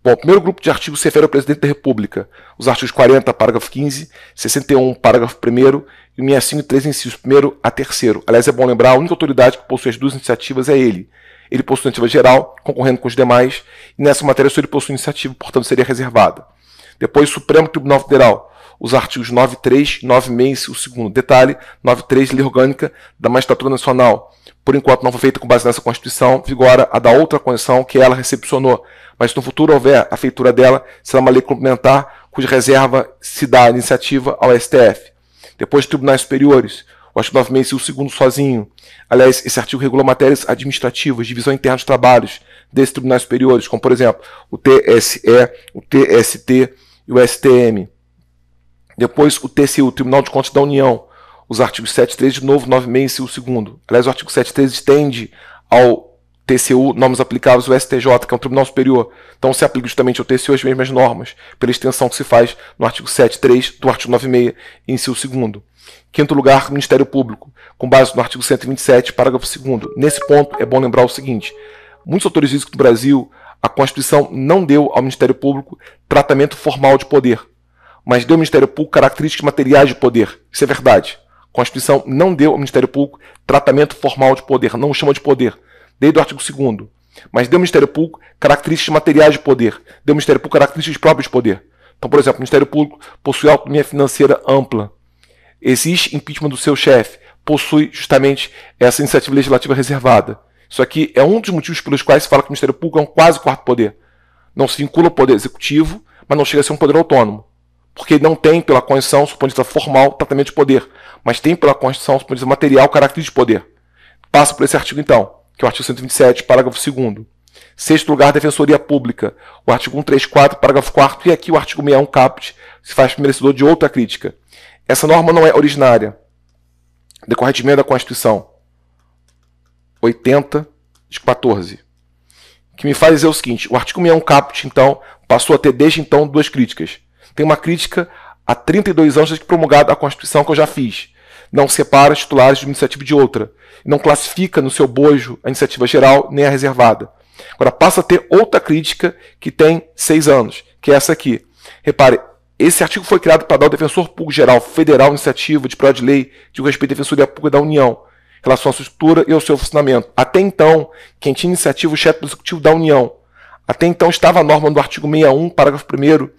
Bom, o primeiro grupo de artigos se refere ao presidente da República. Os artigos 40, parágrafo 15, 61, parágrafo 1 e 65 e 3 incisos 1 a 3. Aliás, é bom lembrar, a única autoridade que possui as duas iniciativas é ele. Ele possui iniciativa geral, concorrendo com os demais, e nessa matéria só ele possui iniciativa, portanto seria reservada. Depois, o Supremo Tribunal Federal os artigos 93, 96, o segundo detalhe, 93, Lei Orgânica da Magistratura Nacional. Por enquanto não foi feita com base nessa Constituição, vigora a da outra Constituição que ela recepcionou, mas se no futuro houver a feitura dela, será uma lei complementar cuja reserva se dá a iniciativa ao STF. Depois, tribunais superiores, o artigo 96 o segundo sozinho. Aliás, esse artigo regula matérias administrativas, divisão interna dos trabalhos desses tribunais superiores, como, por exemplo, o TSE, o TST e o STM. Depois, o TCU, Tribunal de Contas da União, os artigos 73, de novo, 96, o segundo. Aliás, o artigo 73 estende ao TCU nomes aplicáveis ao STJ, que é um Tribunal Superior. Então, se aplica justamente ao TCU as mesmas normas, pela extensão que se faz no artigo 73 do artigo 96, inciso segundo. Quinto lugar, Ministério Público, com base no artigo 127, parágrafo 2 Nesse ponto, é bom lembrar o seguinte, muitos autores dizem que no Brasil a Constituição não deu ao Ministério Público tratamento formal de poder mas deu ao Ministério Público características materiais de poder. Isso é verdade. A Constituição não deu ao Ministério Público tratamento formal de poder, não o chama de poder, desde o artigo 2 mas deu ao Ministério Público características materiais de poder, deu ao Ministério Público características próprias de poder. Então, por exemplo, o Ministério Público possui autonomia financeira ampla, existe impeachment do seu chefe, possui justamente essa iniciativa legislativa reservada. Isso aqui é um dos motivos pelos quais se fala que o Ministério Público é um quase quarto poder. Não se vincula ao poder executivo, mas não chega a ser um poder autônomo porque não tem pela Constituição, do ponto de vista formal, tratamento de poder, mas tem pela Constituição, do ponto de vista material, caráter de poder. Passa por esse artigo então, que é o artigo 127, parágrafo 2 Sexto lugar, Defensoria Pública. O artigo 134, parágrafo 4 e aqui o artigo 61 caput se faz merecedor de outra crítica. Essa norma não é originária. Decorre de da Constituição 80 de 14. Que me faz dizer o seguinte, o artigo 61 caput, então, passou a ter desde então duas críticas tem uma crítica há 32 anos desde que promulgada a Constituição que eu já fiz. Não separa os titulares de uma iniciativa de outra. Não classifica no seu bojo a iniciativa geral nem a reservada. Agora passa a ter outra crítica que tem seis anos, que é essa aqui. Repare, esse artigo foi criado para dar ao defensor público geral federal iniciativa de projeto de lei de respeito à defensoria pública da União, em relação à sua estrutura e ao seu funcionamento. Até então, quem tinha iniciativa, o chefe do executivo da União. Até então estava a norma do artigo 61, parágrafo 1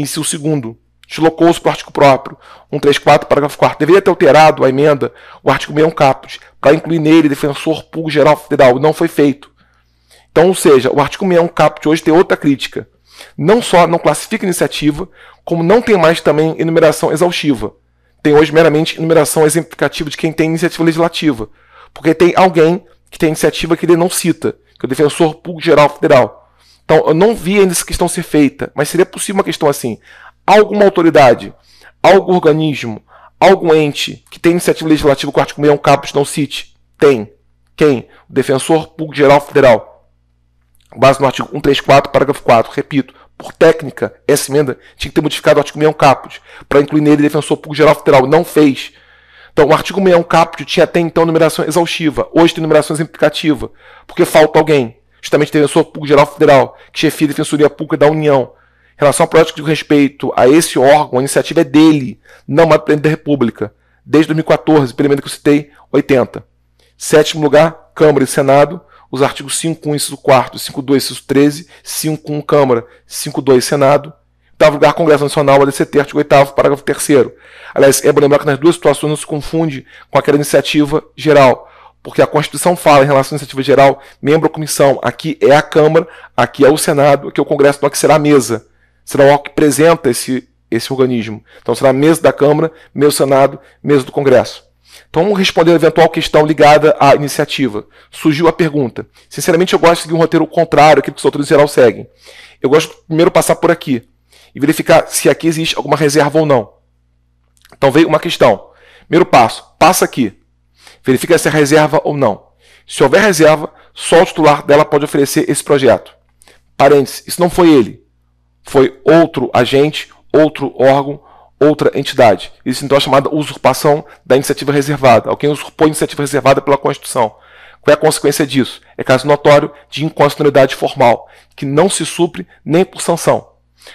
inciso segundo, deslocou-se para o artigo próprio. 134, parágrafo 4 Deveria ter alterado a emenda, o artigo 61 é caput, para incluir nele defensor público geral federal. Não foi feito. Então, ou seja, o artigo 61 é caput hoje tem outra crítica. Não só não classifica iniciativa, como não tem mais também enumeração exaustiva. Tem hoje meramente enumeração exemplificativa de quem tem iniciativa legislativa. Porque tem alguém que tem iniciativa que ele não cita, que é o defensor público geral federal. Então, eu não vi ainda essa questão ser feita, mas seria possível uma questão assim. Alguma autoridade, algum organismo, algum ente que tem iniciativa legislativa com o artigo 61 caput não cite? Tem. Quem? O Defensor Público Geral Federal. base no artigo 134, parágrafo 4. Repito, por técnica, essa emenda tinha que ter modificado o artigo 61 caput para incluir nele Defensor Público Geral Federal. Não fez. Então, o artigo 61 caput tinha até então numeração exaustiva. Hoje tem numeração exemplificativa, porque falta alguém justamente Defensor Público Geral Federal, que chefia a Defensoria Pública da União. Em relação ao projeto de respeito a esse órgão, a iniciativa é dele, não é do presidente da República, desde 2014, pelo menos que eu citei, 80. Sétimo lugar, Câmara e Senado, os artigos 51, inciso 4, 52, inciso 13, 51, Câmara, 52, Senado. Oitavo lugar, Congresso Nacional, ADCT, artigo 8 parágrafo 3 Aliás, é bom lembrar que nas duas situações não se confunde com aquela iniciativa geral porque a Constituição fala em relação à iniciativa geral, membro ou comissão, aqui é a Câmara, aqui é o Senado, aqui é o Congresso, não, aqui será a mesa. Será o que apresenta esse, esse organismo. Então será a mesa da Câmara, mesa do Senado, mesa do Congresso. Então vamos responder a eventual questão ligada à iniciativa. Surgiu a pergunta. Sinceramente, eu gosto de seguir um roteiro contrário àquilo que os autores em geral seguem. Eu gosto de primeiro passar por aqui e verificar se aqui existe alguma reserva ou não. Então veio uma questão. Primeiro passo, passa aqui. Verifica se é reserva ou não. Se houver reserva, só o titular dela pode oferecer esse projeto. Parênteses, isso não foi ele. Foi outro agente, outro órgão, outra entidade. Isso então é chamada usurpação da iniciativa reservada. Alguém usurpou a iniciativa reservada pela Constituição. Qual é a consequência disso? É caso notório de inconstitucionalidade formal, que não se supre nem por sanção.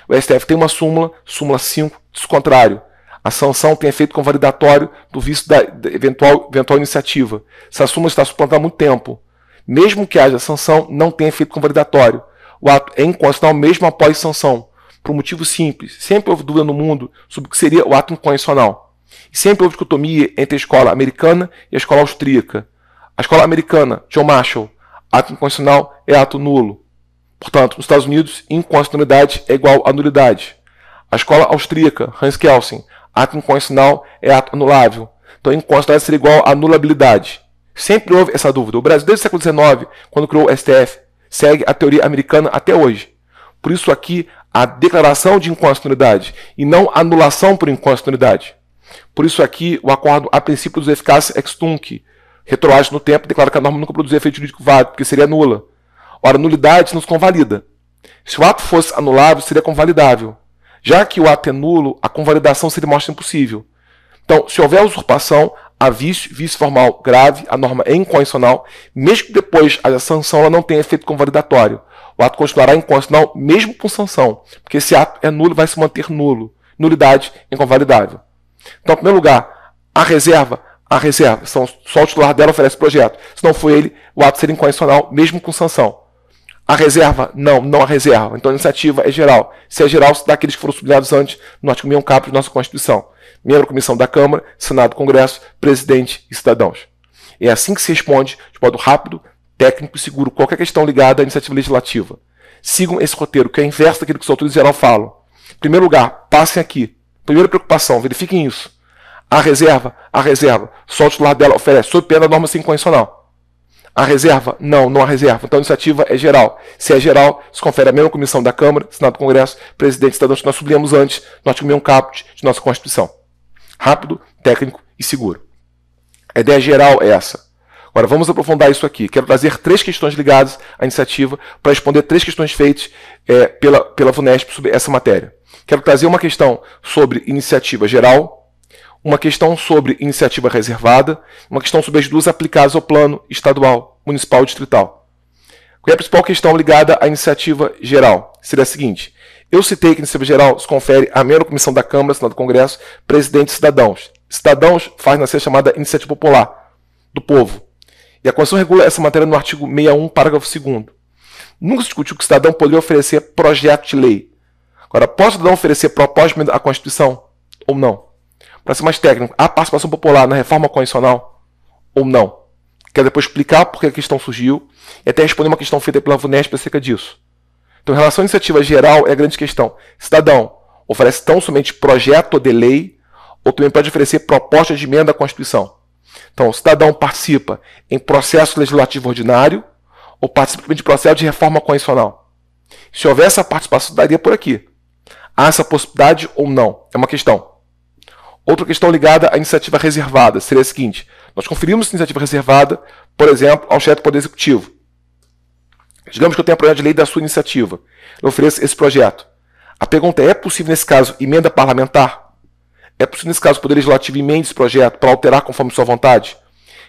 O STF tem uma súmula, súmula 5, diz contrário. A sanção tem efeito convalidatório do visto da, eventual, eventual iniciativa. Se a súmula está suplantada há muito tempo, mesmo que haja sanção, não tem efeito convalidatório. O ato é inconstitucional mesmo após sanção, por um motivo simples. Sempre houve dúvida no mundo sobre o que seria o ato inconstitucional. sempre houve dicotomia entre a escola americana e a escola austríaca. A escola americana, John Marshall, ato inconstitucional é ato nulo. Portanto, nos Estados Unidos, inconstitucionalidade é igual a nulidade. A escola austríaca, Hans Kelsen, Ato inconstitucional é ato anulável. Então, inconstitucionalidade é seria igual à anulabilidade. Sempre houve essa dúvida. O Brasil, desde o século XIX, quando criou o STF, segue a teoria americana até hoje. Por isso, aqui, a declaração de inconstitucionalidade e não anulação por inconstitucionalidade. Por isso, aqui, o acordo a princípio dos eficazes ex tunc, retroage no tempo, declara que a norma nunca produziu efeito jurídico válido, porque seria nula. Ora, nulidade nos convalida. Se o ato fosse anulável, seria convalidável. Já que o ato é nulo, a convalidação se demonstra impossível. Então, se houver usurpação, há vício, vício formal grave, a norma é inconstitucional, mesmo que depois a sanção ela não tenha efeito convalidatório. O ato continuará inconstitucional mesmo com sanção, porque esse ato é nulo vai se manter nulo. Nulidade inconvalidável. Então, em primeiro lugar, a reserva, a reserva, são, só o titular dela oferece projeto. Se não for ele, o ato será inconstitucional mesmo com sanção. A reserva, não, não a reserva. Então a iniciativa é geral. Se é geral, se aqueles que foram sublinhados antes no artigo 61 caput de nossa Constituição. Membro da Comissão da Câmara, Senado, Congresso, Presidente e cidadãos. É assim que se responde de modo rápido, técnico e seguro qualquer questão ligada à iniciativa legislativa. Sigam esse roteiro, que é inverso daquilo que os autores geral falam. Em primeiro lugar, passem aqui. Primeira preocupação, verifiquem isso. A reserva, a reserva, só o titular dela oferece, sob pena da norma sem condicional. A reserva? Não, não há reserva. Então a iniciativa é geral. Se é geral, se confere à mesma comissão da Câmara, Senado do Congresso, Presidente e que nós sublinhamos antes no artigo um caput de nossa Constituição. Rápido, técnico e seguro. A ideia geral é essa. Agora vamos aprofundar isso aqui. Quero trazer três questões ligadas à iniciativa para responder três questões feitas é, pela, pela VUNESP sobre essa matéria. Quero trazer uma questão sobre iniciativa geral, uma questão sobre iniciativa reservada, uma questão sobre as duas aplicadas ao plano estadual, municipal e distrital. Qual é a principal questão ligada à iniciativa geral? Seria a seguinte: eu citei que a iniciativa geral se confere à mesma comissão da Câmara, Senado do Congresso, presidente e cidadãos. Cidadãos faz nascer a chamada iniciativa popular do povo. E a Constituição regula essa matéria no artigo 61, parágrafo 2. Nunca se discutiu que o cidadão poderia oferecer projeto de lei. Agora, pode o cidadão oferecer propósito à Constituição ou não? para ser mais técnico, há participação popular na reforma constitucional ou não? Quero depois explicar porque a questão surgiu e até responder uma questão feita pela VUNESP acerca disso. Então, em relação à iniciativa geral, é a grande questão. Cidadão oferece tão somente projeto de lei ou também pode oferecer proposta de emenda à Constituição. Então, o cidadão participa em processo legislativo ordinário ou participa de processo de reforma constitucional. Se houver essa participação, daria por aqui. Há essa possibilidade ou não? É uma questão. Outra questão ligada à iniciativa reservada seria a seguinte: nós conferimos a iniciativa reservada, por exemplo, ao chefe do Poder Executivo. Digamos que eu tenha um projeto de lei da sua iniciativa. Eu ofereço esse projeto. A pergunta é: é possível, nesse caso, emenda parlamentar? É possível, nesse caso, o Poder Legislativo emenda esse projeto para alterar conforme sua vontade?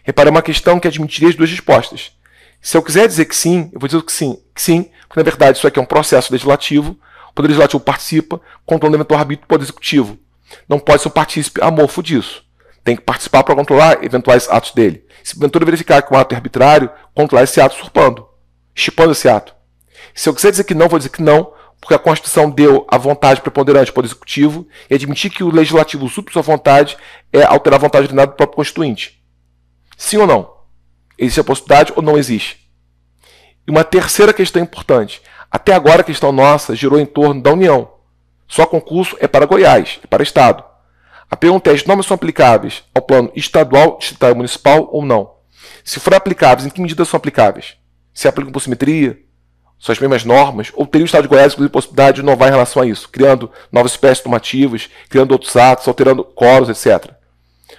Repare, é uma questão que admitiria as duas respostas. Se eu quiser dizer que sim, eu vou dizer que sim, que sim, porque na verdade isso aqui é um processo legislativo, o Poder Legislativo participa, controlando o eventual arbítrio do Poder Executivo não pode ser um partícipe amorfo disso. Tem que participar para controlar eventuais atos dele. Se porventura verificar que um ato é arbitrário, controlar esse ato surpando, estipando esse ato. Se eu quiser dizer que não, vou dizer que não, porque a Constituição deu a vontade preponderante para o Executivo e admitir que o Legislativo supre sua vontade é alterar a vontade do próprio Constituinte. Sim ou não? Existe a possibilidade ou não existe? E uma terceira questão importante. Até agora a questão nossa girou em torno da União. Só concurso é para Goiás, é para Estado. A pergunta é: as normas são aplicáveis ao plano estadual, distrital e municipal ou não? Se forem aplicáveis, em que medida são aplicáveis? Se aplicam por simetria? São as mesmas normas? Ou teria o Estado de Goiás, inclusive, possibilidade de inovar em relação a isso, criando novas espécies normativas, criando outros atos, alterando coros, etc.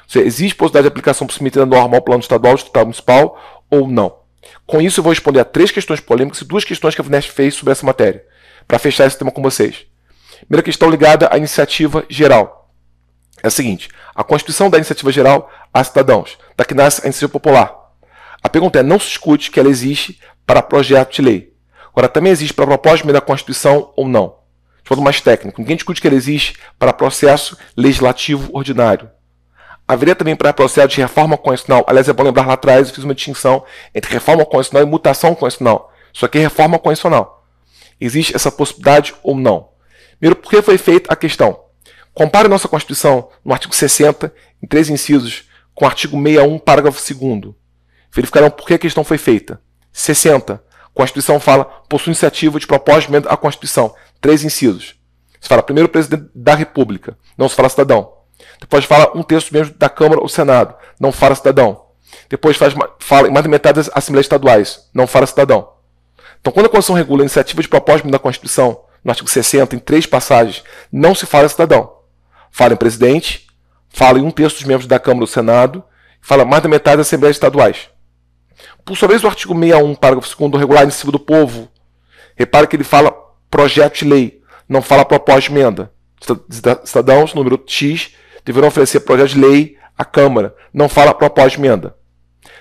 seja, existe possibilidade de aplicação por simetria normal ao plano estadual, distrital e municipal ou não? Com isso, eu vou responder a três questões polêmicas e duas questões que a FUNEST fez sobre essa matéria, para fechar esse tema com vocês. Primeira questão ligada à iniciativa geral. É a seguinte: a Constituição da Iniciativa Geral a Cidadãos, da que nasce a Iniciativa Popular. A pergunta é: não se discute que ela existe para projeto de lei. Agora, também existe para propósito de Constituição ou não. De modo mais técnico, ninguém discute que ela existe para processo legislativo ordinário. Haveria também para processo de reforma constitucional. Aliás, é bom lembrar lá atrás, eu fiz uma distinção entre reforma constitucional e mutação constitucional. Isso aqui é reforma constitucional. Existe essa possibilidade ou não? Primeiro, por que foi feita a questão? Compare nossa Constituição, no artigo 60, em três incisos, com o artigo 61, parágrafo 2 Verificarão por que a questão foi feita. 60. Constituição fala, possui iniciativa de propósito de à Constituição. Três incisos. Se fala primeiro presidente da República, não se fala cidadão. Depois fala um terço mesmo da Câmara ou Senado, não fala cidadão. Depois faz, fala em mais de metade das Assembleias Estaduais, não fala cidadão. Então, quando a Constituição regula a iniciativa de propósito da Constituição, no artigo 60, em três passagens, não se fala em cidadão. Fala em presidente, fala em um terço dos membros da Câmara ou do Senado, fala mais da metade das assembleias estaduais. Por sua vez, o artigo 61, parágrafo 2 regular iniciativo do povo, repara que ele fala projeto de lei, não fala proposta de emenda. Cidadãos, número X, deverão oferecer projeto de lei à Câmara, não fala proposta de emenda.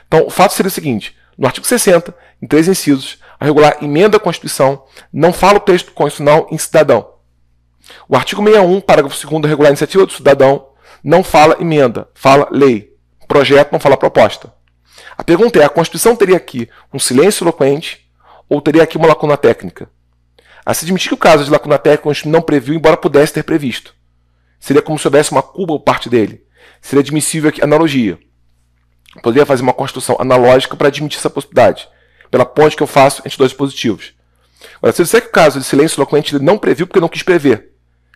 Então, o fato seria o seguinte: no artigo 60, em três incisos, regular emenda à Constituição, não fala o texto constitucional em cidadão. O artigo 61, parágrafo 2 regular a iniciativa do cidadão, não fala emenda, fala lei. Projeto não fala proposta. A pergunta é: a Constituição teria aqui um silêncio eloquente ou teria aqui uma lacuna técnica? A se admitir que o caso de lacuna técnica Constituição não previu, embora pudesse ter previsto. Seria como se houvesse uma Cuba ou parte dele. Seria admissível aqui analogia. Poderia fazer uma Constituição analógica para admitir essa possibilidade pela ponte que eu faço entre dois positivos. Agora, se eu disser que o caso de silêncio eloquente ele não previu porque não quis prever,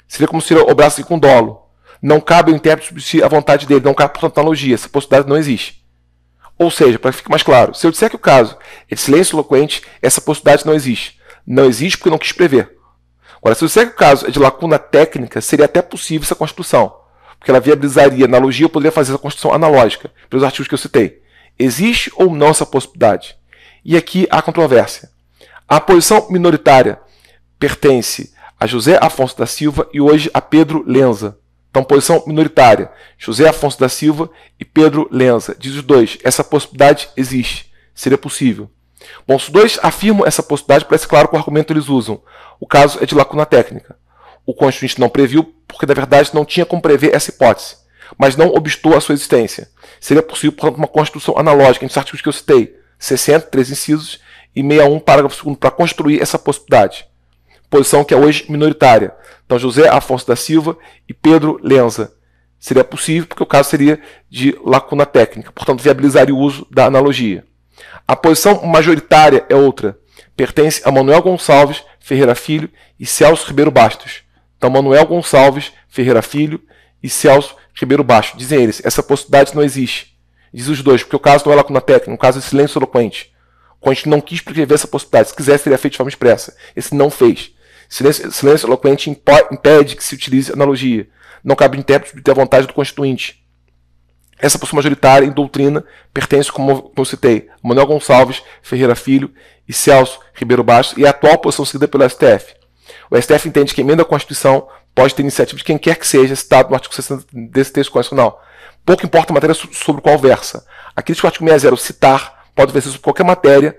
seria como se ele obrasse com dolo. Não cabe ao intérprete subir a vontade dele, não cabe por analogia, essa possibilidade não existe. Ou seja, para que fique mais claro, se eu disser que o caso é de silêncio eloquente, essa possibilidade não existe. Não existe porque não quis prever. Agora, se eu disser que o caso é de lacuna técnica, seria até possível essa construção, porque ela viabilizaria analogia, eu poderia fazer essa construção analógica, pelos artigos que eu citei. Existe ou não essa possibilidade? E aqui há controvérsia. A posição minoritária pertence a José Afonso da Silva e hoje a Pedro Lenza. Então, posição minoritária, José Afonso da Silva e Pedro Lenza. Diz os dois, essa possibilidade existe, seria possível. Bom, se os dois afirmam essa possibilidade, parece claro que o argumento eles usam. O caso é de lacuna técnica. O Constituinte não previu, porque na verdade não tinha como prever essa hipótese, mas não obstou a sua existência. Seria possível, portanto, uma Constituição analógica, entre os artigos que eu citei, 60, três incisos, e 61, parágrafo 2, para construir essa possibilidade. Posição que é hoje minoritária. Então, José Afonso da Silva e Pedro Lenza. Seria possível, porque o caso seria de lacuna técnica, portanto, viabilizaria o uso da analogia. A posição majoritária é outra. Pertence a Manuel Gonçalves Ferreira Filho e Celso Ribeiro Bastos. Então, Manuel Gonçalves Ferreira Filho e Celso Ribeiro Bastos. Dizem eles, essa possibilidade não existe. Diz os dois, porque o caso a técnica no caso é silêncio eloquente, Conte não quis prever essa possibilidade. Se quisesse, teria feito de forma expressa. Esse não fez. Silêncio, silêncio eloquente impede que se utilize analogia. Não cabe intérprete ter a vontade do constituinte. Essa posição majoritária em doutrina pertence, como eu citei, Manuel Gonçalves, Ferreira Filho e Celso Ribeiro Bastos e é a atual posição seguida pelo STF. O STF entende que a emenda à Constituição pode ter iniciativa de quem quer que seja citado no artigo 60 desse texto constitucional, Pouco importa a matéria sobre qual versa. A crítica ao artigo 60 citar pode vencer sobre qualquer matéria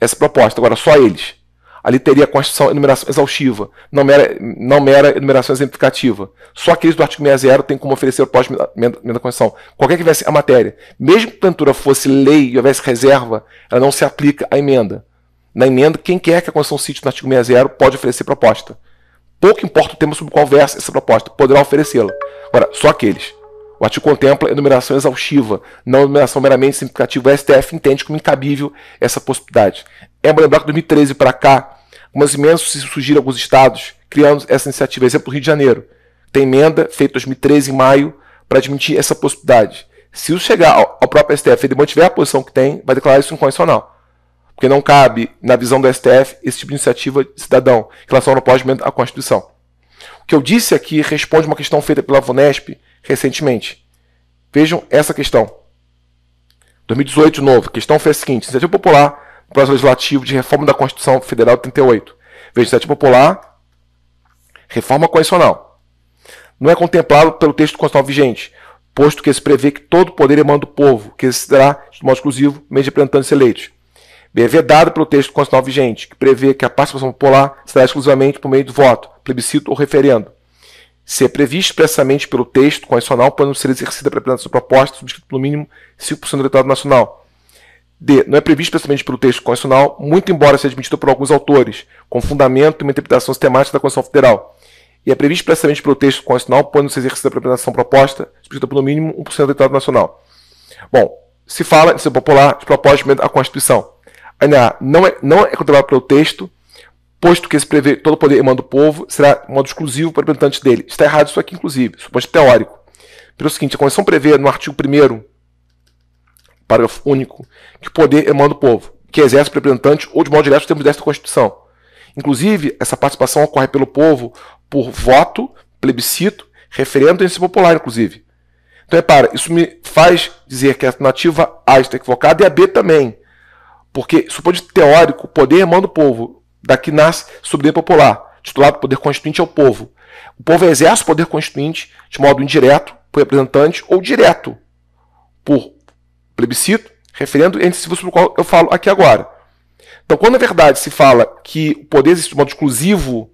essa proposta. Agora, só eles. Ali teria a Constituição enumeração exaustiva, não mera, não mera enumeração exemplificativa. Só aqueles do artigo 60 têm como oferecer o pós da Constituição. Qualquer que viesse a matéria. Mesmo que porventura fosse lei e houvesse reserva, ela não se aplica à emenda. Na emenda, quem quer que a Constituição cite no artigo 60 pode oferecer proposta. Pouco importa o tema sobre qual versa essa proposta, poderá oferecê-la. Agora, só aqueles. O artigo contempla enumeração exaustiva, não enumeração meramente significativa. O STF entende como incabível essa possibilidade. É bom lembrar que de 2013 para cá, umas imensas surgiram alguns estados criando essa iniciativa. Exemplo, o Rio de Janeiro. Tem emenda feita em 2013, em maio, para admitir essa possibilidade. Se isso chegar ao próprio STF e ele mantiver a posição que tem, vai declarar isso incondicional, Porque não cabe, na visão do STF, esse tipo de iniciativa de cidadão em relação ao pós à Constituição. O que eu disse aqui responde uma questão feita pela VUNESP recentemente. Vejam essa questão. 2018, novo. Questão foi a seguinte: Iniciativa Popular, projeto legislativo de reforma da Constituição Federal 38. Veja, Iniciativa Popular, reforma constitucional. Não é contemplado pelo texto constitucional vigente, posto que se prevê que todo o poder emana do povo, que será, de modo exclusivo, meio de representantes eleitos. Bem, é vedado pelo texto constitucional vigente, que prevê que a participação popular será exclusivamente por meio do voto, plebiscito ou referendo. Se é previsto expressamente pelo texto constitucional, podendo ser exercida para apresentar proposta, subscrito pelo mínimo 5% do eleitorado nacional. D. Não é previsto expressamente pelo texto constitucional, muito embora seja admitido por alguns autores, com fundamento e uma interpretação sistemática da Constituição Federal. E é previsto expressamente pelo texto constitucional, podendo ser exercida para apresentação proposta, subscrita pelo mínimo 1% do eleitorado nacional. Bom, se fala em ser popular de propósito à Constituição. A não é, não é contemplado pelo texto, posto que esse prever todo poder emana do povo, será modo exclusivo para o representante dele. Está errado isso aqui, inclusive, suposto teórico. Pelo seguinte, a Constituição prevê no artigo 1 parágrafo único, que o poder emana do povo, que exerce o representante ou de modo direto temos desta Constituição. Inclusive, essa participação ocorre pelo povo por voto, plebiscito, referendo e ensino popular, inclusive. Então, repara, isso me faz dizer que a alternativa A está equivocada e a B também. Porque, supondo teórico, o poder emana do povo da que nasce soberania popular, titulado poder constituinte ao é povo. O povo exerce o poder constituinte de modo indireto, por representante, ou direto, por plebiscito, referendo entre si sobre o qual eu falo aqui agora. Então, quando na verdade se fala que o poder existe de modo exclusivo,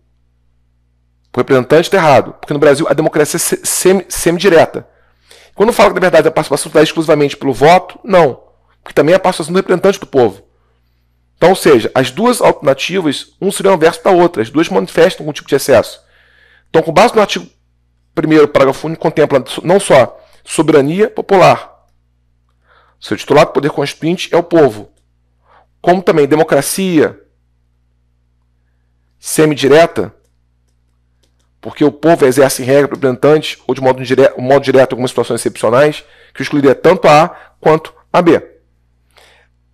por representante, está errado, porque no Brasil a democracia é semi, semidireta. Quando fala que na verdade a participação está é exclusivamente pelo voto, não, porque também é a participação do representante do povo. Então, ou seja, as duas alternativas, um seria o inverso da outra, as duas manifestam algum tipo de excesso. Então, com base no artigo 1 parágrafo único, contempla não só soberania popular, seu titular do poder constituinte é o povo, como também democracia semidireta, porque o povo exerce em regra representantes ou de modo, dire... modo direto algumas situações excepcionais, que excluiria tanto a A quanto a B.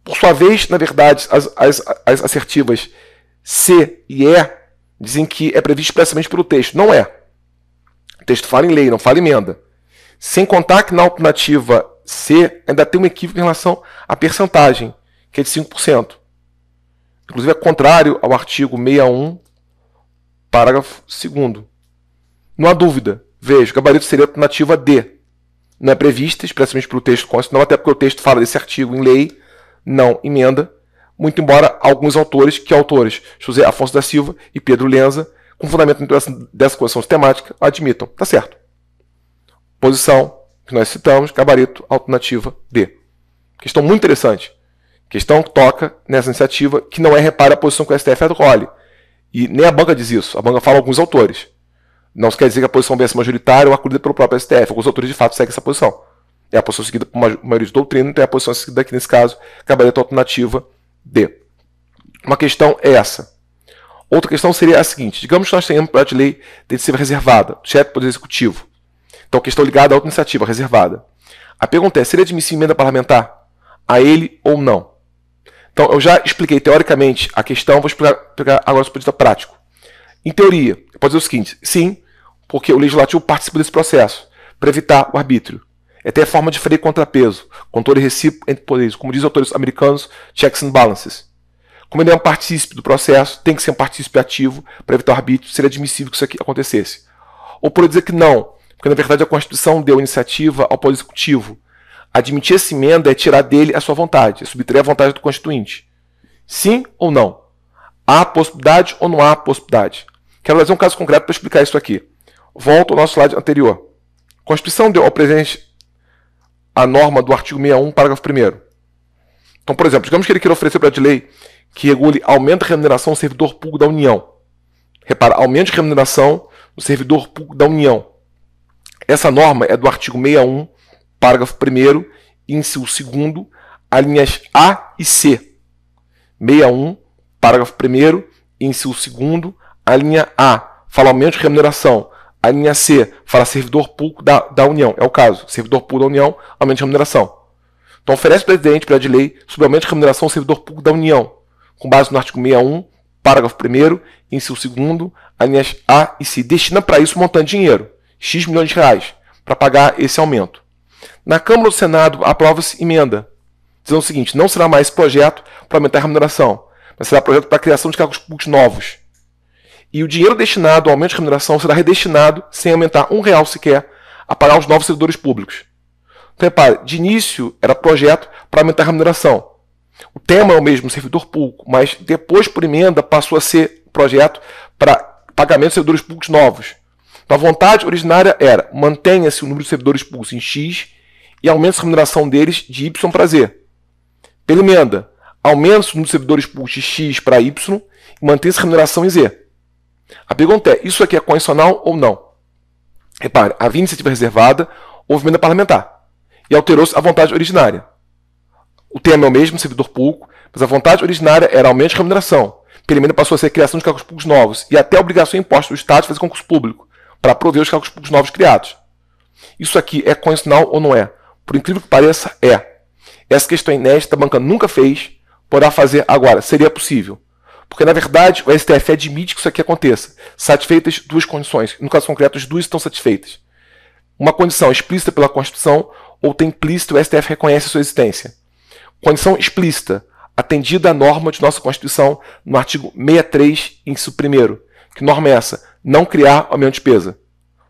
Por sua vez, na verdade, as, as, as assertivas C e é dizem que é previsto expressamente pelo texto. Não é. O texto fala em lei, não fala em emenda. Sem contar que na alternativa C ainda tem um equívoco em relação à percentagem, que é de 5%. Inclusive é contrário ao artigo 61, parágrafo 2. Não há dúvida. Veja, o gabarito seria a alternativa D. Não é prevista expressamente pelo texto constitucional, até porque o texto fala desse artigo em lei não emenda, muito embora alguns autores, que autores, José Afonso da Silva e Pedro Lenza, com fundamento dessa, dessa correção sistemática, admitam. Tá certo. Posição que nós citamos, gabarito, alternativa D. Questão muito interessante. Questão que toca nessa iniciativa que não é repara a posição que o STF acolhe. E nem a banca diz isso. A banca fala alguns autores. Não quer dizer que a posição vença majoritária ou acolhida pelo próprio STF. Alguns autores de fato seguem essa posição. É a posição seguida por maioria de doutrina, então é a posição seguida aqui nesse caso, cabareta alternativa D. Uma questão é essa. Outra questão seria a seguinte: digamos que nós tenhamos projeto de lei de ser reservada, chefe do Poder Executivo. Então, questão ligada à auto-iniciativa reservada. A pergunta é: seria admissível emenda parlamentar a ele ou não? Então, eu já expliquei teoricamente a questão, vou explicar, explicar agora o ponto de vista prático. Em teoria, pode dizer o seguinte: sim, porque o legislativo participa desse processo, para evitar o arbítrio. É até a forma de freio e contrapeso, controle recíproco entre poderes, como dizem autores americanos, checks and balances. Como ele é um partícipe do processo, tem que ser um partícipe ativo para evitar o arbítrio, seria admissível que isso aqui acontecesse. Ou por dizer que não, porque na verdade a Constituição deu iniciativa ao Poder Executivo. Admitir essa emenda é tirar dele a sua vontade, é subtrair a vontade do Constituinte. Sim ou não? Há possibilidade ou não há possibilidade? Quero fazer um caso concreto para explicar isso aqui. Volto ao nosso slide anterior. A Constituição deu ao presidente a norma do artigo 61, parágrafo 1. Então, por exemplo, digamos que ele queira oferecer projeto de lei que regule aumento de remuneração do servidor público da União. Repara, aumento de remuneração do servidor público da União. Essa norma é do artigo 61, parágrafo 1, inciso 2, alíneas A e C. 61, parágrafo 1, inciso 2, a linha A, fala aumento de remuneração. A linha C fala servidor público da, da União. É o caso. Servidor público da União, aumento de remuneração. Então oferece o presidente, para de lei, sobre aumento de remuneração ao servidor público da União, com base no artigo 61, parágrafo 1 inciso 2 linhas A e C. Destina para isso um montante de dinheiro, X milhões de reais, para pagar esse aumento. Na Câmara do Senado, aprova-se emenda, dizendo o seguinte, não será mais projeto para aumentar a remuneração, mas será projeto para a criação de cargos públicos novos. E o dinheiro destinado ao aumento de remuneração será redestinado, sem aumentar um real sequer, a pagar os novos servidores públicos. Então, repare, de início era projeto para aumentar a remuneração. O tema é o mesmo, servidor público, mas depois, por emenda, passou a ser projeto para pagamento de servidores públicos novos. Então, a vontade originária era mantenha-se o número de servidores públicos em X e aumente a remuneração deles de Y para Z. Pela emenda, aumente o número de servidores públicos de X para Y e mantenha-se a remuneração em Z. A pergunta é: isso aqui é condicional ou não? Repare, havia iniciativa reservada, houve emenda parlamentar e alterou-se a vontade originária. O tema é o mesmo, servidor público, mas a vontade originária era aumento de remuneração. Pela emenda passou a ser a criação de cargos públicos novos e até a obrigação imposta do Estado de fazer concurso público para prover os cargos públicos novos criados. Isso aqui é condicional ou não é? Por incrível que pareça, é. Essa questão inédita a banca nunca fez, poderá fazer agora. Seria possível. Porque, na verdade, o STF admite que isso aqui aconteça. Satisfeitas duas condições. No caso concreto, as duas estão satisfeitas. Uma condição explícita pela Constituição, outra implícita, o STF reconhece sua existência. Condição explícita, atendida a norma de nossa Constituição, no artigo 63, inciso 1. Que norma é essa? Não criar aumento de despesa.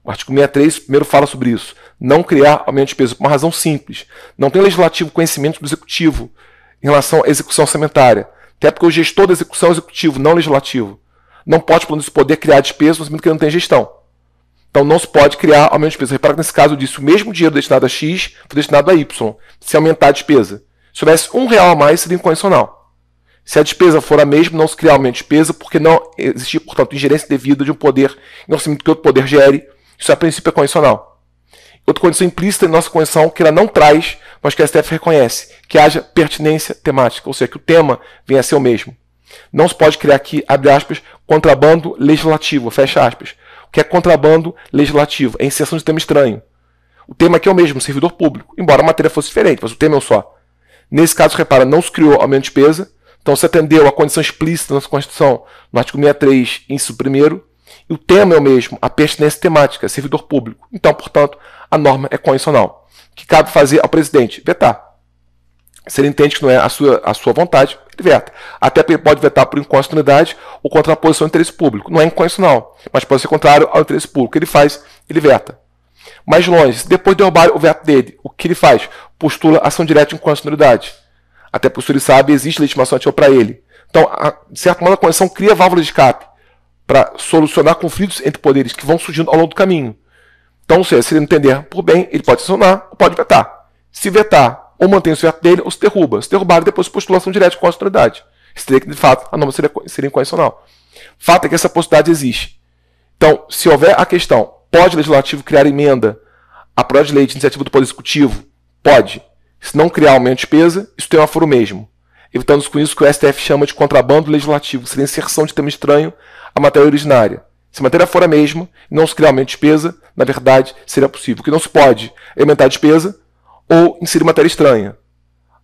O artigo 63 primeiro fala sobre isso. Não criar aumento de despesa, por uma razão simples. Não tem legislativo conhecimento do executivo em relação à execução orçamentária. Até porque o gestor da execução é executivo, não legislativo. Não pode, por isso, poder criar despesas no que não tem gestão. Então não se pode criar aumento de despesa. Repara que nesse caso eu disse o mesmo dinheiro destinado a X foi destinado a Y. Se aumentar a despesa. Se houvesse um real a mais, seria incondicional. Se a despesa for a mesma, não se cria aumento de despesa, porque não existe portanto, ingerência devida de um poder em orçamento que outro poder gere. Isso, a princípio, é condicional outra condição implícita em nossa condição que ela não traz, mas que a STF reconhece, que haja pertinência temática, ou seja, que o tema venha a ser o mesmo. Não se pode criar aqui, abre aspas, contrabando legislativo, fecha aspas. O que é contrabando legislativo? É inserção de tema estranho. O tema aqui é o mesmo, servidor público, embora a matéria fosse diferente, mas o tema é o só. Nesse caso, repara, não se criou aumento de despesa, então se atendeu à condição explícita da nossa Constituição, no artigo 63, inciso 1 e o tema é o mesmo, a pertinência temática, servidor público. Então, portanto, a norma é condicional. O que cabe fazer ao presidente? Vetar. Se ele entende que não é a sua, a sua vontade, ele veta. Até porque ele pode vetar por inconstitucionalidade ou contraposição ao interesse público. Não é inconstitucional, mas pode ser contrário ao interesse público. Ele faz, ele veta. Mais longe, depois de derrubar o veto dele, o que ele faz? Postula ação direta de inconstitucionalidade. Até porque, se ele sabe, existe legitimação ativa para ele. Então, a, de certo modo, a condição cria válvula de escape para solucionar conflitos entre poderes que vão surgindo ao longo do caminho. Então, se ele entender por bem, ele pode sancionar ou pode vetar. Se vetar, ou mantém o certo dele, ou se derruba. Se derrubar, depois postulação direta com a autoridade. Isso teria que, de fato, a norma seria, seria incondicional. Fato é que essa possibilidade existe. Então, se houver a questão, pode o legislativo criar emenda à prova de lei de iniciativa do Poder Executivo? Pode. Se não criar aumento de despesa, isso tem um aforo mesmo. Evitamos com isso que o STF chama de contrabando legislativo, seria inserção de tema estranho a matéria originária. Se a matéria for a mesma, não se criar aumento de despesa, na verdade, seria possível. O que não se pode é aumentar a despesa ou inserir matéria estranha.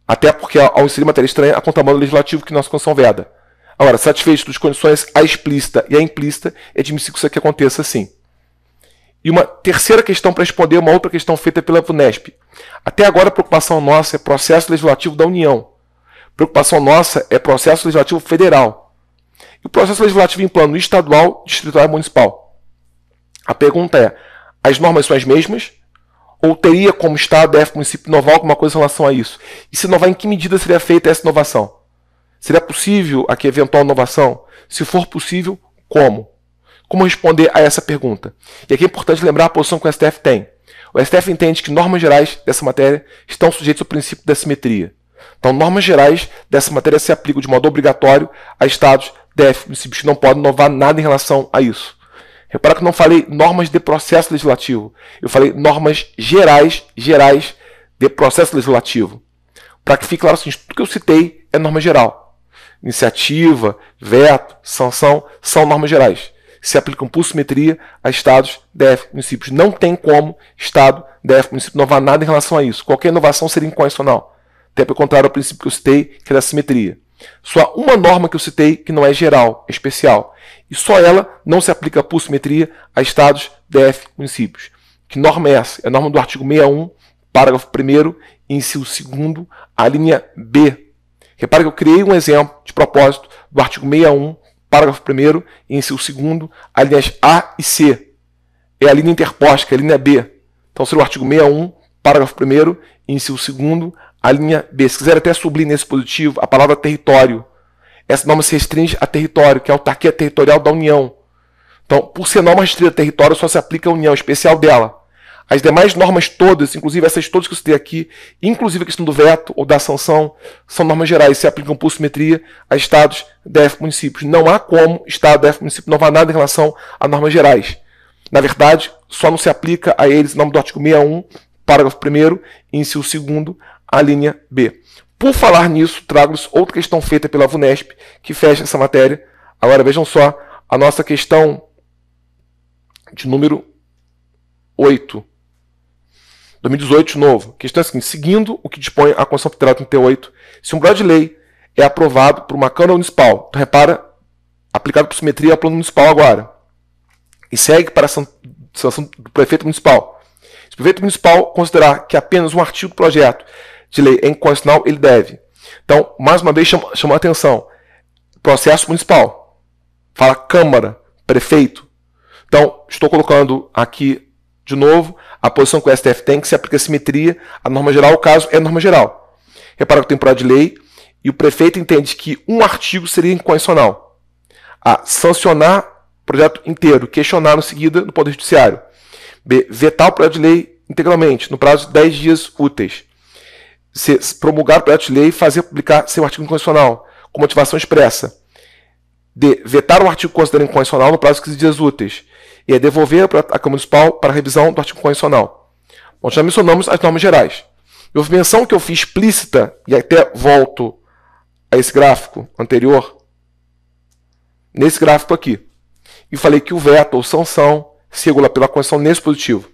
Até porque, ao inserir matéria estranha, há contrabando legislativo que é nossa Constituição veda. Agora, satisfeito das condições, a explícita e a implícita, é admissível que isso aqui aconteça assim. E uma terceira questão para responder, uma outra questão feita pela Funesp. Até agora a preocupação nossa é processo legislativo da União. Preocupação nossa é processo legislativo federal. E o processo legislativo em plano estadual, distrital e municipal. A pergunta é: as normas são as mesmas? Ou teria como Estado, DF, município inovar alguma coisa em relação a isso? E se inovar, em que medida seria feita essa inovação? Seria possível aqui eventual inovação? Se for possível, como? Como responder a essa pergunta? E aqui é importante lembrar a posição que o STF tem. O STF entende que normas gerais dessa matéria estão sujeitas ao princípio da simetria. Então, normas gerais dessa matéria se aplicam de modo obrigatório a estados, STF, esse bicho não pode inovar nada em relação a isso. Repara que eu não falei normas de processo legislativo. Eu falei normas gerais, gerais de processo legislativo. Para que fique claro assim, tudo que eu citei é norma geral. Iniciativa, veto, sanção são normas gerais. Se aplicam por simetria a estados, DF, municípios. Não tem como estado, DF, município inovar nada em relação a isso. Qualquer inovação seria inconstitucional. Até pelo contrário ao é princípio que eu citei, que é da simetria. Só uma norma que eu citei que não é geral, é especial. E só ela não se aplica por simetria a estados, DF, municípios. Que norma é essa? É a norma do artigo 61, parágrafo 1 inciso 2 a linha B. Repare que eu criei um exemplo de propósito do artigo 61, parágrafo 1 inciso 2 a linhas A e C. É a linha interposta, que é a linha B. Então seria o artigo 61, parágrafo 1 inciso 2 a linha B, se quiser até sublinhar esse positivo, a palavra território. Essa norma se restringe a território, que é a autarquia territorial da União. Então, por ser norma restrita a território, só se aplica à União, especial dela. As demais normas todas, inclusive essas todas que eu citei aqui, inclusive a questão do veto ou da sanção, são normas gerais, se aplicam por simetria a estados, DF, municípios. Não há como estado, DF, município não há nada em relação a normas gerais. Na verdade, só não se aplica a eles, em nome do artigo 61, parágrafo 1 inciso 2 a linha B. Por falar nisso, trago-lhes outra questão feita pela VUNESP, que fecha essa matéria. Agora vejam só a nossa questão de número 8. 2018, novo. Questão é a seguinte: seguindo o que dispõe a Constituição Federal 38, se um projeto de lei é aprovado por uma Câmara Municipal, então, repara, aplicado por simetria ao plano municipal agora, e segue para a sanção do prefeito municipal. Se o prefeito municipal considerar que apenas um artigo do projeto de lei é inconstitucional, ele deve. Então, mais uma vez, chamou chama a atenção. Processo municipal. Fala Câmara, prefeito. Então, estou colocando aqui de novo a posição que o STF tem, que se aplica a simetria à norma geral, o caso é norma geral. Repara que tem temporada de lei e o prefeito entende que um artigo seria inconstitucional. A. Sancionar o projeto inteiro, questionar em seguida no Poder Judiciário. B. Vetar o projeto de lei integralmente, no prazo de 10 dias úteis promulgar o projeto de lei e fazer publicar seu artigo inconstitucional, com motivação expressa. D. Vetar o artigo considerado inconstitucional no prazo de 15 dias úteis. E é devolver a Câmara Municipal para revisão do artigo constitucional. Nós já mencionamos as normas gerais. E houve menção que eu fiz explícita, e até volto a esse gráfico anterior, nesse gráfico aqui, e falei que o veto ou sanção se regula pela condição nesse positivo.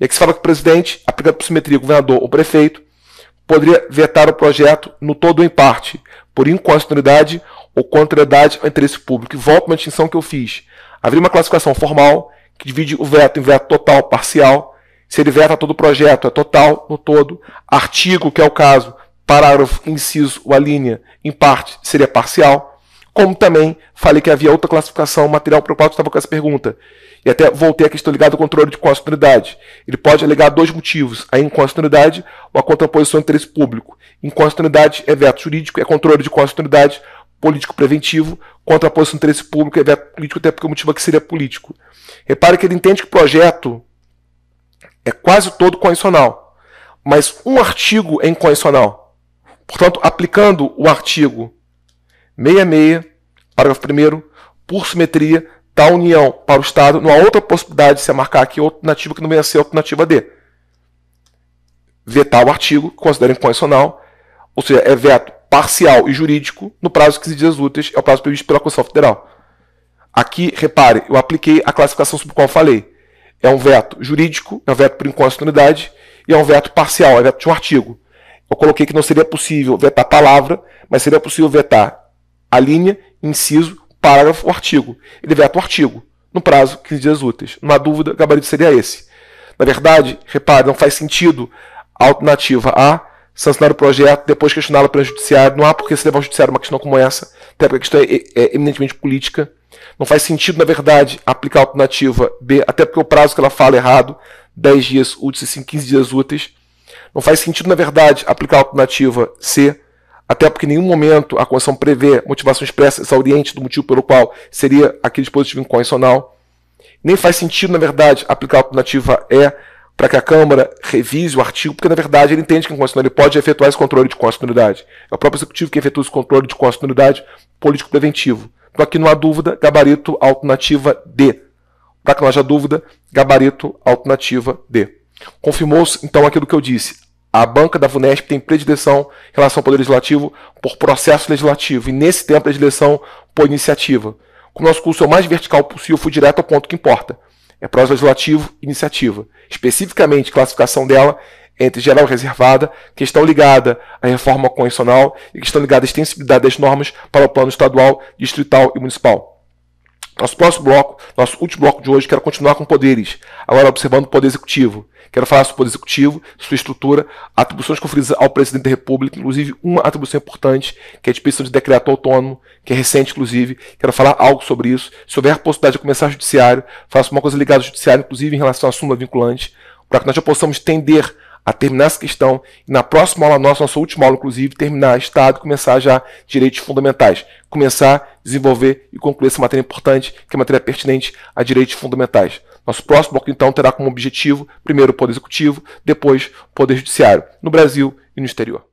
E aqui se fala que o presidente, aplicado por simetria, governador ou prefeito, poderia vetar o projeto no todo ou em parte, por inconstitucionalidade ou contrariedade ao interesse público. E volto uma distinção que eu fiz. Havia uma classificação formal que divide o veto em veto total, parcial. Se ele veta todo o projeto, é total no todo. Artigo, que é o caso, parágrafo, inciso ou a linha, em parte, seria parcial. Como também falei que havia outra classificação, material preocupado estava com essa pergunta, e até voltei à questão ligada ao controle de constitucionalidade. Ele pode alegar dois motivos: a inconstitucionalidade ou a contraposição de interesse público. Inconstitucionalidade é veto jurídico, é controle de constitucionalidade político preventivo, contraposição de interesse público é veto político, até porque o motivo aqui seria político. Repare que ele entende que o projeto é quase todo condicional, mas um artigo é incondicional. Portanto, aplicando o artigo 66, parágrafo 1, por simetria, da União para o Estado, não há outra possibilidade de você marcar aqui outra alternativa que não venha ser alternativa D. Vetar o artigo, considera inconstitucional, ou seja, é veto parcial e jurídico no prazo se diz as úteis, é o prazo previsto pela Constituição Federal. Aqui, repare, eu apliquei a classificação sobre a qual falei. É um veto jurídico, é um veto por inconstitucionalidade e é um veto parcial, é um veto de um artigo. Eu coloquei que não seria possível vetar a palavra, mas seria possível vetar a linha, inciso parágrafo, o artigo. Ele veta o artigo, no prazo 15 dias úteis. Não há dúvida, o gabarito seria esse. Na verdade, repare, não faz sentido a alternativa A sancionar o projeto, depois questioná-lo para o judiciário. Não há por que se levar ao judiciário uma questão como essa, até porque a questão é, é, é eminentemente política. Não faz sentido, na verdade, aplicar a alternativa B, até porque o prazo que ela fala é errado, 10 dias úteis e sim 15 dias úteis. Não faz sentido, na verdade, aplicar a alternativa C, até porque em nenhum momento a Constituição prevê motivação expressa exauriente é do motivo pelo qual seria aquele dispositivo inconstitucional. Nem faz sentido, na verdade, aplicar a alternativa E para que a Câmara revise o artigo, porque, na verdade, ele entende que inconstitucional ele pode efetuar esse controle de constitucionalidade. É o próprio Executivo que efetua esse controle de constitucionalidade político preventivo. Então, aqui não há dúvida, gabarito alternativa D. Para que não haja dúvida, gabarito alternativa D. Confirmou-se, então, aquilo que eu disse. A banca da VUNESP tem predileção em relação ao Poder Legislativo por processo legislativo e, nesse tempo, predileção por iniciativa. Como nosso curso é o mais vertical possível, fui direto ao ponto que importa. É processo legislativo iniciativa. Especificamente, classificação dela entre geral e reservada, questão ligada à reforma constitucional e questão ligada à extensibilidade das normas para o plano estadual, distrital e municipal. Nosso próximo bloco, nosso último bloco de hoje, quero continuar com poderes. Agora observando o poder executivo. Quero falar sobre o poder executivo, sua estrutura, atribuições conferidas ao presidente da República, inclusive uma atribuição importante, que é a expedição de decreto autônomo, que é recente, inclusive. Quero falar algo sobre isso. Se houver possibilidade de começar o judiciário, faço uma coisa ligada ao judiciário, inclusive em relação à súmula vinculante, para que nós já possamos tender a terminar essa questão e na próxima aula nossa, nossa última aula inclusive, terminar Estado, e começar já direitos fundamentais, começar desenvolver e concluir essa matéria importante, que é matéria pertinente a direitos fundamentais. Nosso próximo bloco então terá como objetivo primeiro o poder executivo, depois o poder judiciário, no Brasil e no exterior.